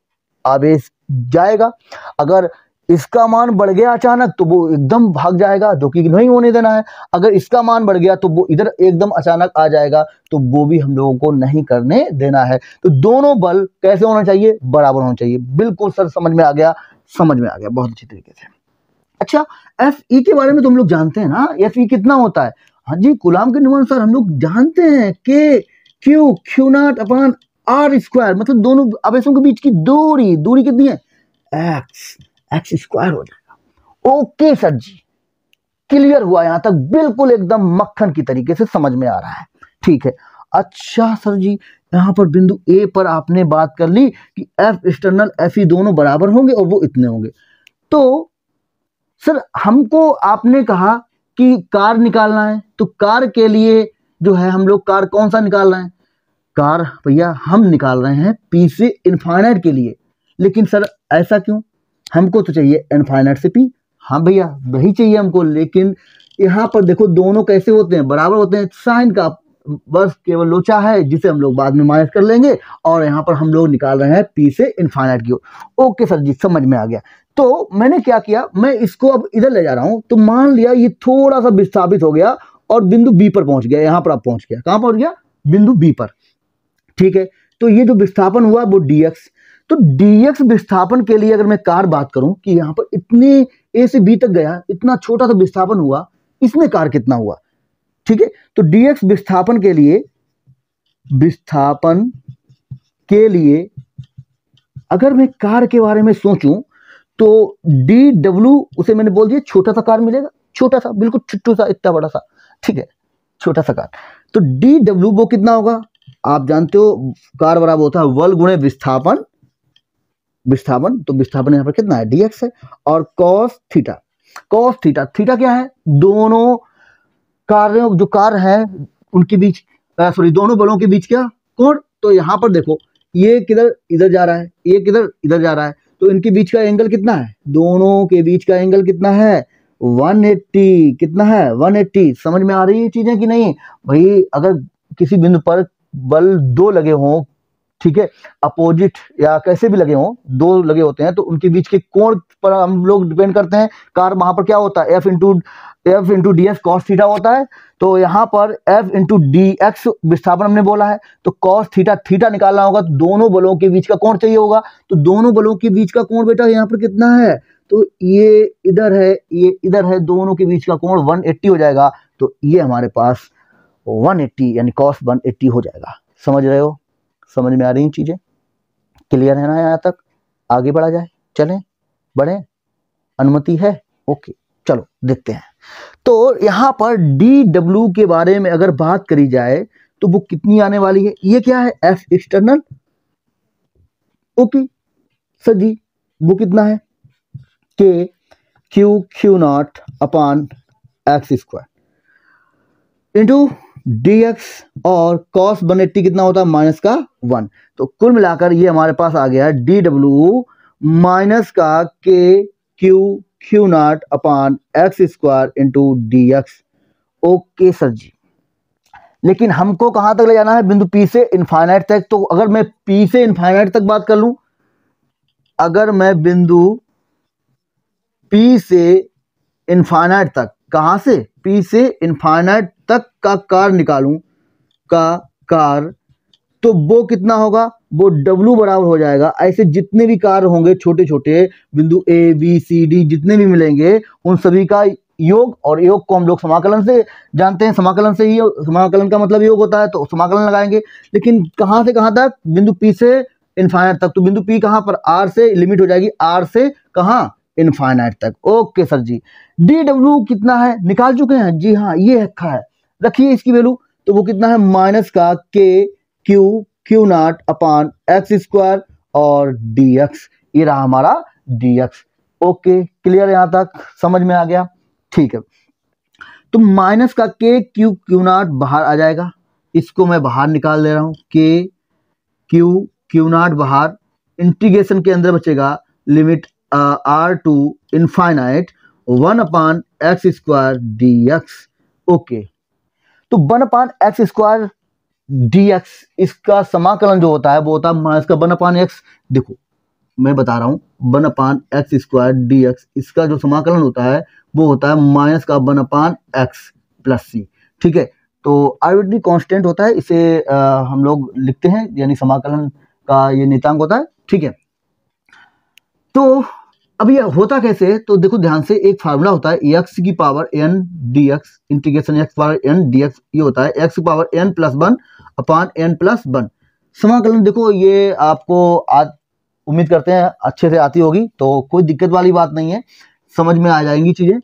आवेश जाएगा अगर इसका मान बढ़ गया अचानक तो वो एकदम भाग जाएगा जो कि नहीं होने देना है अगर इसका मान बढ़ गया तो वो इधर एकदम अचानक आ जाएगा तो वो भी हम लोगों को नहीं करने देना है तो दोनों बल कैसे होना चाहिए बराबर होना चाहिए बिल्कुल सर समझ में आ गया समझ में आ गया बहुत अच्छी तरीके से अच्छा एफ ई के बारे में तुम तो लोग जानते हैं ना एफ ई कितना होता है हाँ जी गुलाम के नियमानुसार हम लोग जानते हैं कि Q Q naught upon R square मतलब दोनों आवेशों के बीच की दूरी दूरी कितनी है एक्स एक्स स्क्वायर हो जाएगा ओके सर जी क्लियर हुआ यहां तक बिल्कुल एकदम मक्खन की तरीके से समझ में आ रहा है ठीक है अच्छा सर जी यहां पर बिंदु ए पर आपने बात कर ली कि एफ एक्सटर्नल एफ ई दोनों बराबर होंगे और वो इतने होंगे तो सर हमको आपने कहा कि कार निकालना है तो कार के लिए जो है हम लोग कार कौन सा निकाल रहे हैं कार भैया हम निकाल रहे हैं पी से इन्फाइनाइट के लिए लेकिन सर ऐसा क्यों हमको तो चाहिए इन्फाइनाइट से पी हाँ भैया वही चाहिए हमको लेकिन यहाँ पर देखो दोनों कैसे होते हैं बराबर होते हैं साइन का बस केवल लोचा है जिसे हम लोग बाद में माइनस कर लेंगे और यहाँ पर हम लोग निकाल रहे हैं पी से इन्फाइनाइट की ओर ओके सर जी समझ में आ गया तो मैंने क्या किया मैं इसको अब इधर ले जा रहा हूं तो मान लिया ये थोड़ा सा विस्थापित हो गया और बिंदु बी पर पहुंच गया यहां पर आप पहुंच गया कहां पहुंच गया बिंदु बी पर ठीक है तो ये जो विस्थापन हुआ वो डीएक्स तो डीएक्स विस्थापन के लिए अगर मैं कार बात करूं कि यहां पर इतने ए से बी तक गया इतना छोटा सा विस्थापन हुआ इसमें कार कितना हुआ ठीक है तो डीएक्स विस्थापन के लिए विस्थापन के लिए अगर मैं कार के बारे में सोचूं तो डी डब्ल्यू उसे मैंने बोल दिया छोटा सा कार मिलेगा छोटा सा बिल्कुल छुट्टू सा इतना बड़ा सा ठीक है छोटा सा कार तो डी डब्ल्यू वो कितना होगा आप जानते हो कार बराबर होता है वल गुणे विस्थापन विस्थापन तो विस्थापन यहाँ पर कितना है डीएक्स है और cos theta cos theta theta क्या है दोनों कार्यों जो कार है उनके बीच सॉरी दोनों बलों के बीच क्या कोण तो यहां पर देखो ये किधर इधर जा रहा है ये किधर इधर जा रहा है तो इनके बीच का एंगल कितना है दोनों के बीच का एंगल कितना है 180 कितना है 180 समझ में आ रही है चीजें कि नहीं भाई अगर किसी बिंदु पर बल दो लगे हों ठीक है अपोजिट या कैसे भी लगे हों दो लगे होते हैं तो उनके बीच के कोण पर हम लोग डिपेंड करते हैं कार वहां पर क्या होता है F into F into D X cos theta होता है तो यहाँ पर एफ इंटू डी एक्स विस्थापन हमने बोला है तो कॉस थीटा थीटा निकालना होगा तो दोनों बलों के बीच का कोण चाहिए होगा तो दोनों बलों के बीच का कोण बेटा यहाँ पर कितना है तो ये इधर है ये इधर है दोनों के बीच का कोण 180 हो जाएगा तो ये हमारे पास 180 यानी कॉस 180 हो जाएगा समझ रहे हो समझ में आ रही चीज़ें क्लियर है ना यहाँ तक आगे बढ़ा जाए चलें बढ़ें अनुमति है ओके okay. चलो देखते हैं तो यहां पर डी डब्ल्यू के बारे में अगर बात करी जाए तो वो कितनी आने वाली है ये क्या है F external okay sir ji वो कितना है K Q Q naught upon X square into D X और कॉस वन एट्टी कितना होता है माइनस का वन तो कुल मिलाकर ये हमारे पास आ गया डी डब्ल्यू माइनस का K Q Q naught upon X square into D X okay sir ji लेकिन हमको कहां तक ले जाना है बिंदु पी से इनफाइनाइट तक तो अगर मैं पी से इनफाइनाइट तक बात कर लू अगर मैं बिंदु पी से इन्फाइनाइट तक कहां से पी से इन्फाइनाइट तक का कार निकालू का कार तो वो कितना होगा वो W बराबर हो जाएगा ऐसे जितने भी कार होंगे छोटे छोटे बिंदु A B C D जितने भी मिलेंगे उन सभी का योग और योग को हम लोग समाकलन से जानते हैं समाकलन से ही समाकलन का मतलब योग होता है तो समाकलन लगाएंगे लेकिन कहाँ से कहाँ तक बिंदु P से इन्फाइनाइट तक तो बिंदु P कहाँ पर R से लिमिट हो जाएगी R से कहाँ इन्फाइनाइट तक ओके सर जी डी कितना है निकाल चुके हैं जी हाँ ये रखा है रखिए इसकी वैल्यू तो वो कितना है माइनस का K Q Q naught upon X square और डी एक्स ये रहा हमारा डी एक्स ओके क्लियर यहां तक समझ में आ गया ठीक है तो माइनस का के क्यू क्यू नॉट बाहर आ जाएगा इसको मैं बाहर निकाल दे रहा हूं के क्यू क्यू नॉट बाहर इंटीग्रेशन के अंदर बचेगा limit R to infinite one upon X square D X okay तो one upon X square D X इसका समाकलन जो होता है वो होता है माइनस का बन अपान एक्स देखो मैं बता रहा हूं one upon X square D X इसका जो समाकलन होता है वो होता है माइनस का बन अपान एक्स प्लस सी ठीक है तो आयुर्वेदिक कांस्टेंट होता है इसे आ, हम लोग लिखते हैं यानी समाकलन का ये नितांक होता है ठीक है तो अब ये होता कैसे तो देखो ध्यान से एक फार्मूला होता है एक्स की power N D X integration X power N D X ये होता है X power N plus one upon N plus one समाकलन देखो ये आपको आज उम्मीद करते हैं अच्छे से आती होगी तो कोई दिक्कत वाली बात नहीं है समझ में आ जाएंगी चीज़ें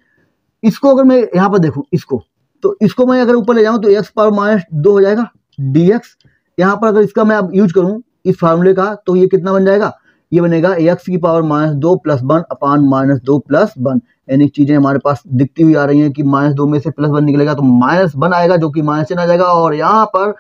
इसको अगर मैं यहाँ पर देखू इसको तो इसको मैं अगर ऊपर ले जाऊं तो एक्स पावर माइनस दो हो जाएगा डी एक्स यहाँ पर अगर इसका मैं अब यूज करूं इस फार्मूले का तो ये कितना बन जाएगा ये बनेगा ए एक्स की पावर माइनस दो प्लस वन अपान माइनस दो प्लस वन यानी चीज़ें हमारे पास दिखती हुई आ रही हैं कि माइनस दो में से प्लस वन निकलेगा तो माइनस वन आएगा जो कि माइनस चेन आ जाएगा और यहाँ पर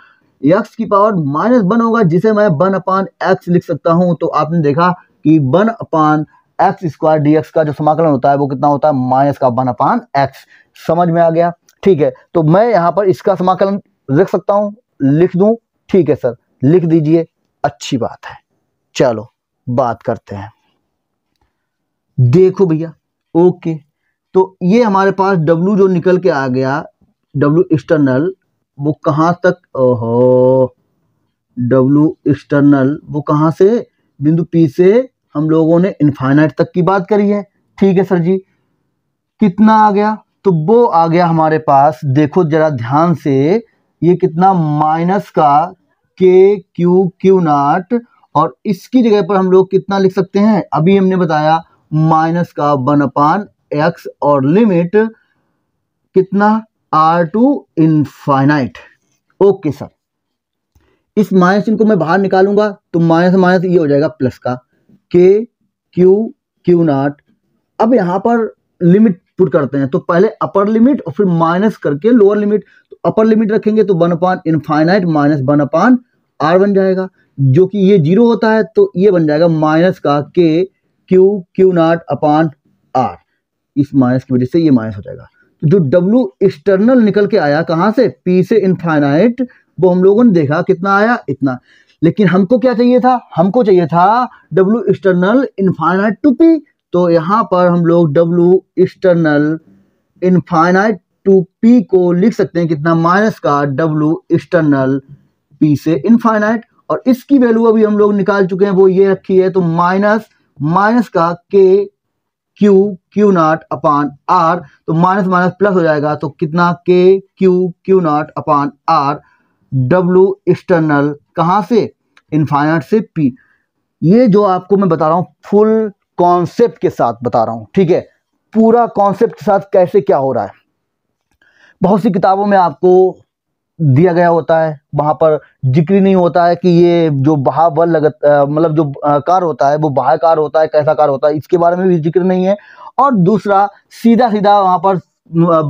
एक्स की पावर माइनस वन होगा जिसे मैं वन अपान एक्स लिख सकता हूँ तो आपने देखा कि one upon X square D का जो समाकलन होता है वो कितना होता है माइनस का वन अपान एक्स समझ में आ गया ठीक है तो मैं यहाँ पर इसका समाकलन लिख सकता हूँ लिख दू ठीक है सर लिख दीजिए अच्छी बात है चलो बात करते हैं देखो भैया ओके तो ये हमारे पास डब्ल्यू जो निकल के आ गया डब्ल्यू एक्सटर्नल वो कहां तक ओहो डब्ल्यू एक्सटर्नल वो कहां से बिंदु पी से हम लोगों ने इनफाइनाइट तक की बात करी है ठीक है सर जी कितना आ गया तो वो आ गया हमारे पास देखो जरा ध्यान से ये कितना माइनस का के क्यू क्यू नाट और इसकी जगह पर हम लोग कितना लिख सकते हैं अभी हमने बताया माइनस का वन अपान एक्स और लिमिट कितना R to infinite okay sir इस माइनस इनको मैं बाहर निकालूंगा तो माइनस माइनस ये हो जाएगा प्लस का के क्यू क्यू नॉट अब यहां पर लिमिट पुट करते हैं तो पहले अपर लिमिट और फिर माइनस करके लोअर लिमिट तो अपर लिमिट रखेंगे तो one upon infinite minus one upon R बन जाएगा जो कि ये जीरो होता है तो ये बन जाएगा माइनस का K Q Q naught upon R इस माइनस की वजह से ये माइनस हो जाएगा तो जो डब्ल्यू एक्सटर्नल निकल के आया कहां से पी से इनफाइनाइट वो हम लोगों ने देखा कितना आया इतना लेकिन हमको क्या चाहिए था हमको चाहिए था W external infinite to P तो यहां पर हम लोग W external infinite to P को लिख सकते हैं कितना माइनस का डब्ल्यू एक्सटर्नल पी से इनफाइनाइट और इसकी वैल्यू अभी हम लोग निकाल चुके हैं वो ये रखी है तो माइनस माइनस का K Q Q naught upon R तो माइनस माइनस प्लस हो जाएगा तो कितना K Q Q naught upon R W external कहां से इनफाइनाइट से पी ये जो आपको मैं बता रहा हूं फुल कॉन्सेप्ट के साथ बता रहा हूं ठीक है पूरा कॉन्सेप्ट के साथ कैसे क्या हो रहा है बहुत सी किताबों में आपको दिया गया होता है वहां पर जिक्र नहीं होता है कि ये जो बहा बल लगत मतलब जो कार होता है वो बहा कार होता है कैसा कार होता है इसके बारे में भी जिक्र नहीं है और दूसरा सीधा सीधा वहां पर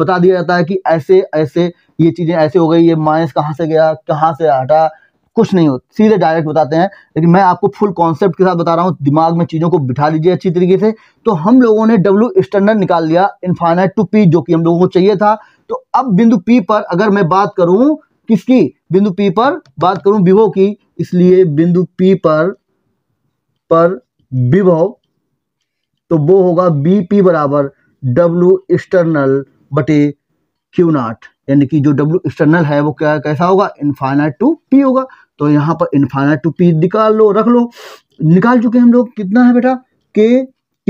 बता दिया जाता है कि ऐसे ऐसे ये चीज़ें ऐसे हो गई ये माइनस कहाँ से गया कहाँ से हटा कुछ नहीं हो सीधे डायरेक्ट बताते हैं लेकिन मैं आपको फुल कॉन्सेप्ट के साथ बता रहा हूँ दिमाग में चीज़ों को बिठा लीजिए अच्छी तरीके से तो हम लोगों ने डब्ल्यू स्टैंडर्ड निकाल लिया इन्फाइनाइट टू पी जो कि हम लोगों को चाहिए था तो अब बिंदु पी पर अगर मैं बात करूं किसकी बिंदु पी पर बात करूं विभव की इसलिए बिंदु पी पर पर विभव तो वो होगा बी पी बराबर डब्ल्यू एक्सटर्नल बटे क्यू नॉट यानी कि जो डब्ल्यू एक्सटर्नल है वो क्या कैसा होगा इनफाइनाइट टू पी होगा तो यहां पर इनफाइनाइट टू पी निकाल लो रख लो निकाल चुके हम लोग कितना है बेटा K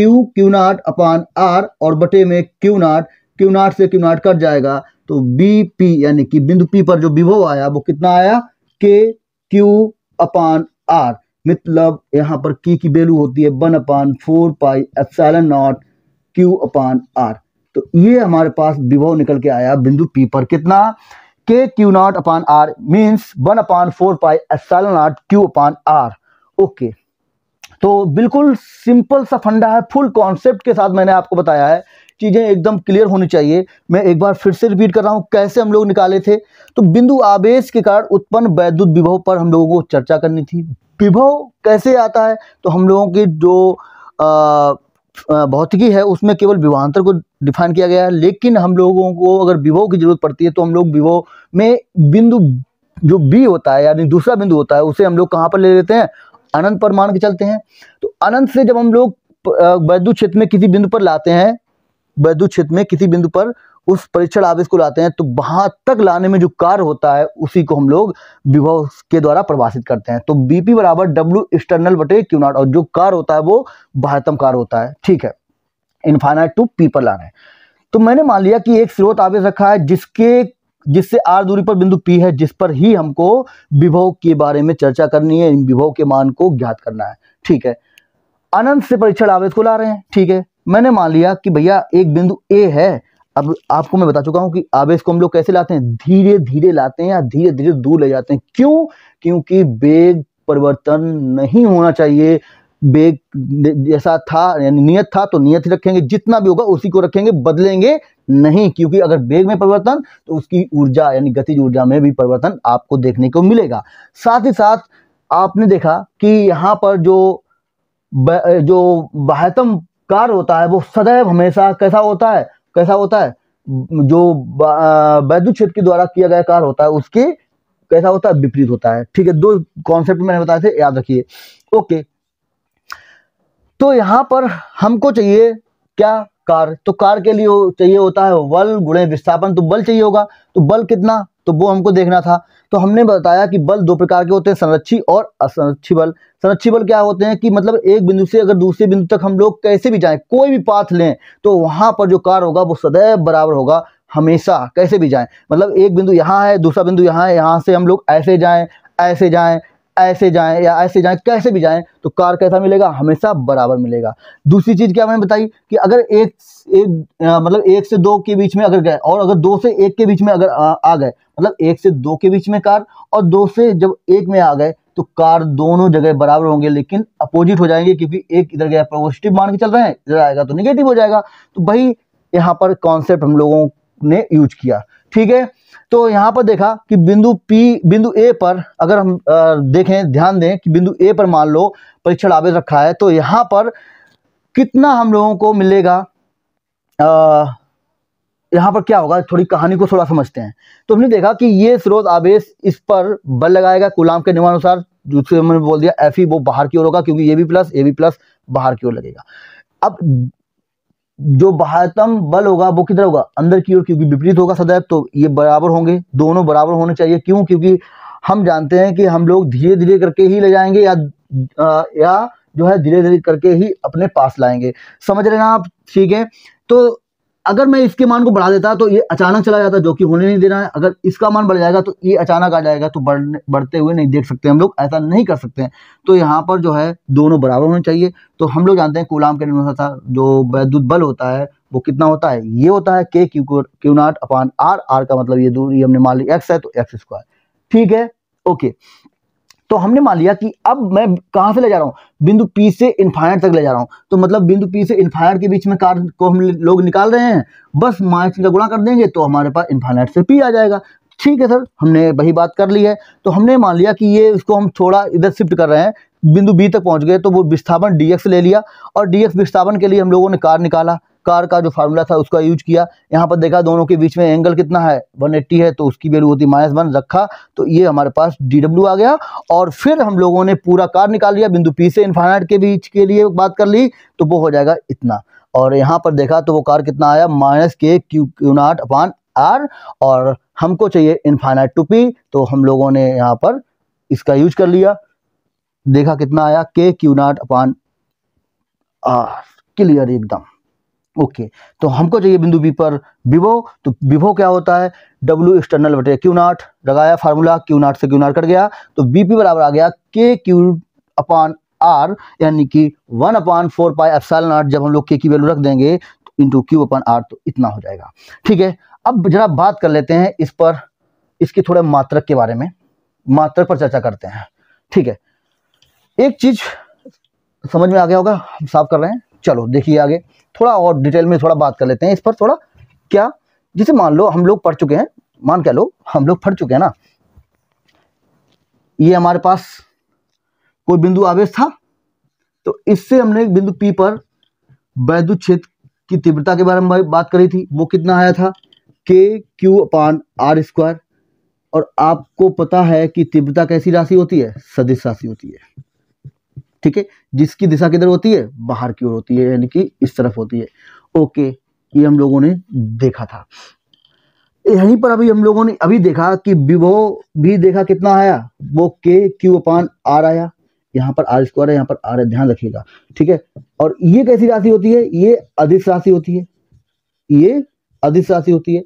Q Q naught upon R और बटे में क्यू नॉट क्यू नाट से क्यू नाट कट जाएगा तो बी पी यानी कि बिंदु पी पर जो विभव आया वो कितना आया के क्यू अपान आर मतलब यहां पर की की वैल्यू होती है one upon four pi epsilon naught Q upon R तो ये हमारे पास विभव निकल के आया बिंदु पी पर कितना K Q naught upon R means one upon four pi epsilon naught Q upon R okay तो बिल्कुल सिंपल सा फंडा है फुल कॉन्सेप्ट के साथ मैंने आपको बताया है चीज़ें एकदम क्लियर होनी चाहिए मैं एक बार फिर से रिपीट कर रहा हूँ कैसे हम लोग निकाले थे तो बिंदु आवेश के कारण उत्पन्न वैद्युत विभव पर हम लोगों को चर्चा करनी थी विभव कैसे आता है तो हम लोगों की जो भौतिकी है उसमें केवल विभांतर को डिफाइन किया गया है लेकिन हम लोगों को अगर विभव की जरूरत पड़ती है तो हम लोग विभव में बिंदु जो बी होता है यानी दूसरा बिंदु होता है उसे हम लोग कहाँ पर ले लेते हैं अनंत पर मान के चलते हैं तो अनंत से जब हम लोग वैद्युत क्षेत्र में किसी बिंदु पर लाते हैं वैद्युत क्षेत्र में किसी बिंदु पर उस परीक्षण आवेश को लाते हैं तो वहां तक लाने में जो कार्य होता है उसी को हम लोग विभव के द्वारा प्रभाषित करते हैं तो बीपी बराबर डब्ल्यू एक्सटर्नल बटे क्यू नॉट और जो कार होता है वो भारतम कार होता है ठीक है इनफाइनाइट टू पी पर लाना है तो मैंने मान लिया कि एक स्रोत आवेश रखा है जिसके जिससे आर दूरी पर बिंदु पी है जिस पर ही हमको विभव के बारे में चर्चा करनी है विभव के मान को ज्ञात करना है ठीक है अनंत से परीक्षण आवेश को ला रहे हैं ठीक है मैंने मान लिया कि भैया एक बिंदु ए है अब आपको मैं बता चुका हूं कि आवेश को हम लोग कैसे लाते हैं धीरे धीरे लाते हैं या धीरे धीरे दूर ले जाते हैं क्यों क्योंकि वेग परिवर्तन नहीं होना चाहिए वेग जैसा था यानी नियत था तो नियत ही रखेंगे जितना भी होगा उसी को रखेंगे बदलेंगे नहीं क्योंकि अगर वेग में परिवर्तन तो उसकी ऊर्जा यानी गतिज ऊर्जा में भी परिवर्तन आपको देखने को मिलेगा साथ ही साथ आपने देखा कि यहाँ पर जो जो बाह्यतम कार्य होता है वो सदैव हमेशा कैसा होता है कैसा होता है जो वैद्युत क्षेत्र के द्वारा किया गया कार्य होता है उसके कैसा होता है विपरीत होता है ठीक है दो कॉन्सेप्ट मैंने बताए थे याद रखिए ओके तो यहाँ पर हमको चाहिए क्या कार तो कार के लिए चाहिए होता है बल गुणे विस्थापन तो बल चाहिए होगा तो बल कितना तो वो हमको देखना था तो हमने बताया कि बल दो प्रकार के होते हैं संरक्षी और असंरक्षी बल संरक्षी बल क्या होते हैं कि मतलब एक बिंदु से अगर दूसरे बिंदु तक हम लोग कैसे भी जाएं कोई भी पाथ लें तो वहां पर जो कार होगा वो सदैव बराबर होगा हमेशा कैसे भी जाएं मतलब एक बिंदु यहाँ है दूसरा बिंदु यहाँ है यहाँ से हम लोग ऐसे जाएं ऐसे जाएं ऐसे जाएं या ऐसे जाएं कैसे भी जाएं तो कार कैसा मिलेगा हमेशा बराबर मिलेगा दूसरी चीज़ क्या मैंने बताई कि अगर एक एक आ, मतलब एक से दो के बीच में अगर गए और अगर दो से एक के बीच में अगर आ, आ गए मतलब एक से दो के बीच में कार और दो से जब एक में आ गए तो कार दोनों जगह बराबर होंगे लेकिन अपोजिट हो जाएंगे क्योंकि एक इधर गया पॉजिटिव मान के चल रहे हैं इधर आएगा तो निगेटिव हो जाएगा तो भाई यहाँ पर कॉन्सेप्ट हम लोगों ने यूज किया ठीक है तो यहाँ पर देखा कि बिंदु पी बिंदु ए पर अगर हम देखें ध्यान दें कि बिंदु ए पर मान लो परीक्षण आवेश रखा है तो यहाँ पर कितना हम लोगों को मिलेगा आ, यहाँ पर क्या होगा थोड़ी कहानी को थोड़ा समझते हैं तो हमने देखा कि ये स्रोत आवेश इस पर बल लगाएगा गुलाम के नियमानुसार दूसरे बोल दिया एफ वो बाहर की ओर होगा क्योंकि ये भी प्लस ए भी प्लस बाहर की ओर लगेगा अब जो बाह्यतम बल होगा वो किधर होगा अंदर की ओर क्योंकि विपरीत होगा सदैव तो ये बराबर होंगे दोनों बराबर होने चाहिए क्यों क्योंकि हम जानते हैं कि हम लोग धीरे धीरे करके ही ले जाएंगे या आ, या जो है धीरे धीरे करके ही अपने पास लाएंगे समझ रहे ना आप ठीक है तो अगर मैं इसके मान को बढ़ा देता तो ये अचानक चला जाता जो कि होने नहीं देना है अगर इसका मान बढ़ जाएगा तो ये अचानक आ जाएगा तो बढ़ने बढ़ते हुए नहीं देख सकते हम लोग ऐसा नहीं कर सकते हैं तो यहाँ पर जो है दोनों बराबर होने चाहिए तो हम लोग जानते हैं कोलाम के अनुसार जो वैद्युत बल होता है वो कितना होता है ये होता है K Q Q naught upon R R का मतलब ये दूरी हमने मान ली एक्स है तो एक्स ठीक है ओके तो हमने मान लिया कि अब मैं कहां से ले जा रहा हूं बिंदु पी से इन्फायर तक ले जा रहा हूं तो मतलब बिंदु पी से इन्फायर के बीच में कार को हम लोग निकाल रहे हैं बस माइनस का गुणा कर देंगे तो हमारे पास इन्फाइनाइट से पी आ जाएगा ठीक है सर हमने वही बात कर ली है तो हमने मान लिया कि ये इसको हम थोड़ा इधर शिफ्ट कर रहे हैं बिंदु बी तक पहुंच गए तो वो विस्थापन डीएक्स ले लिया और डीएक्स विस्थापन के लिए हम लोगों ने कार निकाला कार का जो फार्मूला था उसका यूज किया यहाँ पर देखा दोनों के बीच में एंगल कितना है 180 है तो उसकी वैल्यू होती माइनस वन रखा तो ये हमारे पास डी आ गया और फिर हम लोगों ने पूरा कार निकाल लिया बिंदु पी से इन्फाइनाइट के बीच के लिए बात कर ली तो वो हो जाएगा इतना और यहाँ पर देखा तो वो कार कितना आया minus K Q Q naught upon R और हमको चाहिए इन्फाइनाइट टू पी तो हम लोगों ने यहाँ पर इसका यूज कर लिया देखा कितना आया K Q naught upon R clear एकदम ओके तो हमको चाहिए बिंदु बी पर विभो तो विभो क्या होता है डब्ल्यू एक्सटर्नल बटे क्यू नाट लगाया फार्मूला क्यू नाट से क्यू नाट कट गया तो बीपी बराबर आ गया के क्यू अपान आर यानी कि वन अपान फोर पाई एफसाल नाट जब हम लोग के की वैल्यू रख देंगे तो इंटू क्यू अपान आर तो इतना हो जाएगा ठीक है अब जरा बात कर लेते हैं इस पर इसके थोड़े मात्रक के बारे में मात्रक पर चर्चा करते हैं ठीक है एक चीज़ समझ में आ गया होगा हम साफ कर रहे हैं चलो देखिए आगे थोड़ा और डिटेल में थोड़ा बात कर लेते हैं इस पर थोड़ा क्या जैसे मान लो हम लोग पढ़ चुके हैं मान क्या लो हम लोग पढ़ चुके हैं ना ये हमारे पास कोई बिंदु आवेश था तो इससे हमने बिंदु पी पर वैद्युत क्षेत्र की तीव्रता के बारे में बात करी थी वो कितना आया था के क्यू अपान आर स्क्वायर और आपको पता है कि तीव्रता कैसी राशि होती है सदिश राशि होती है ठीक है जिसकी दिशा किधर होती है बाहर की ओर होती है यानी कि इस तरफ होती है ओके ये हम लोगों ने देखा था यहीं पर अभी हम लोगों ने अभी देखा कि विभो भी देखा कितना आया वो के क्यू अपान आर आया यहाँ पर आर स्क्वायर है यहाँ पर आर है ध्यान रखिएगा ठीक है और ये कैसी राशि होती है ये अधिस राशि होती है ये अधिस राशि होती है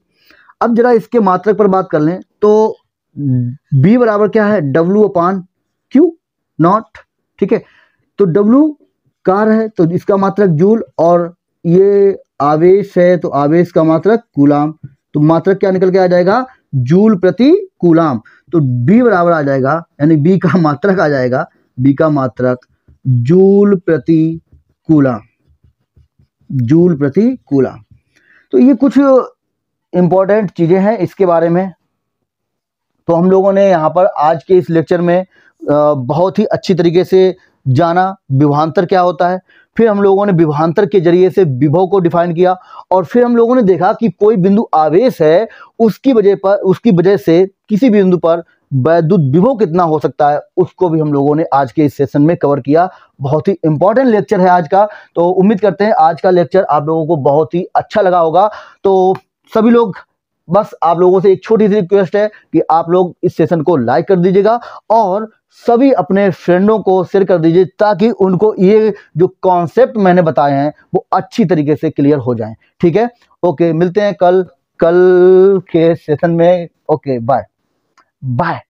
अब जरा इसके मात्रक पर बात कर लें तो बी बराबर क्या है डब्ल्यू अपान क्यू नॉट ठीक है तो W कार है तो इसका मात्रक जूल और ये आवेश है तो आवेश का मात्रक कुलाम तो मात्रक क्या निकल के आ जाएगा जूल प्रति कुलाम तो B बराबर आ जाएगा यानी B का मात्रक आ जाएगा B का मात्रक जूल प्रति कुलाम जूल प्रति कुलाम तो ये कुछ इंपॉर्टेंट चीज़ें हैं इसके बारे में तो हम लोगों ने यहां पर आज के इस लेक्चर में बहुत ही अच्छी तरीके से जाना विभांतर क्या होता है फिर हम लोगों ने विभांतर के जरिए से विभव को डिफाइन किया और फिर हम लोगों ने देखा कि कोई बिंदु आवेश है उसकी वजह पर उसकी वजह से किसी बिंदु पर वैद्युत विभव कितना हो सकता है उसको भी हम लोगों ने आज के इस सेशन में कवर किया बहुत ही इंपॉर्टेंट लेक्चर है आज का तो उम्मीद करते हैं आज का लेक्चर आप लोगों को बहुत ही अच्छा लगा होगा तो सभी लोग बस आप लोगों से एक छोटी सी रिक्वेस्ट है कि आप लोग इस सेशन को लाइक कर दीजिएगा और सभी अपने फ्रेंडों को शेयर कर दीजिए ताकि उनको ये जो कॉन्सेप्ट मैंने बताए हैं वो अच्छी तरीके से क्लियर हो जाए ठीक है ओके मिलते हैं कल कल के सेशन में ओके बाय बाय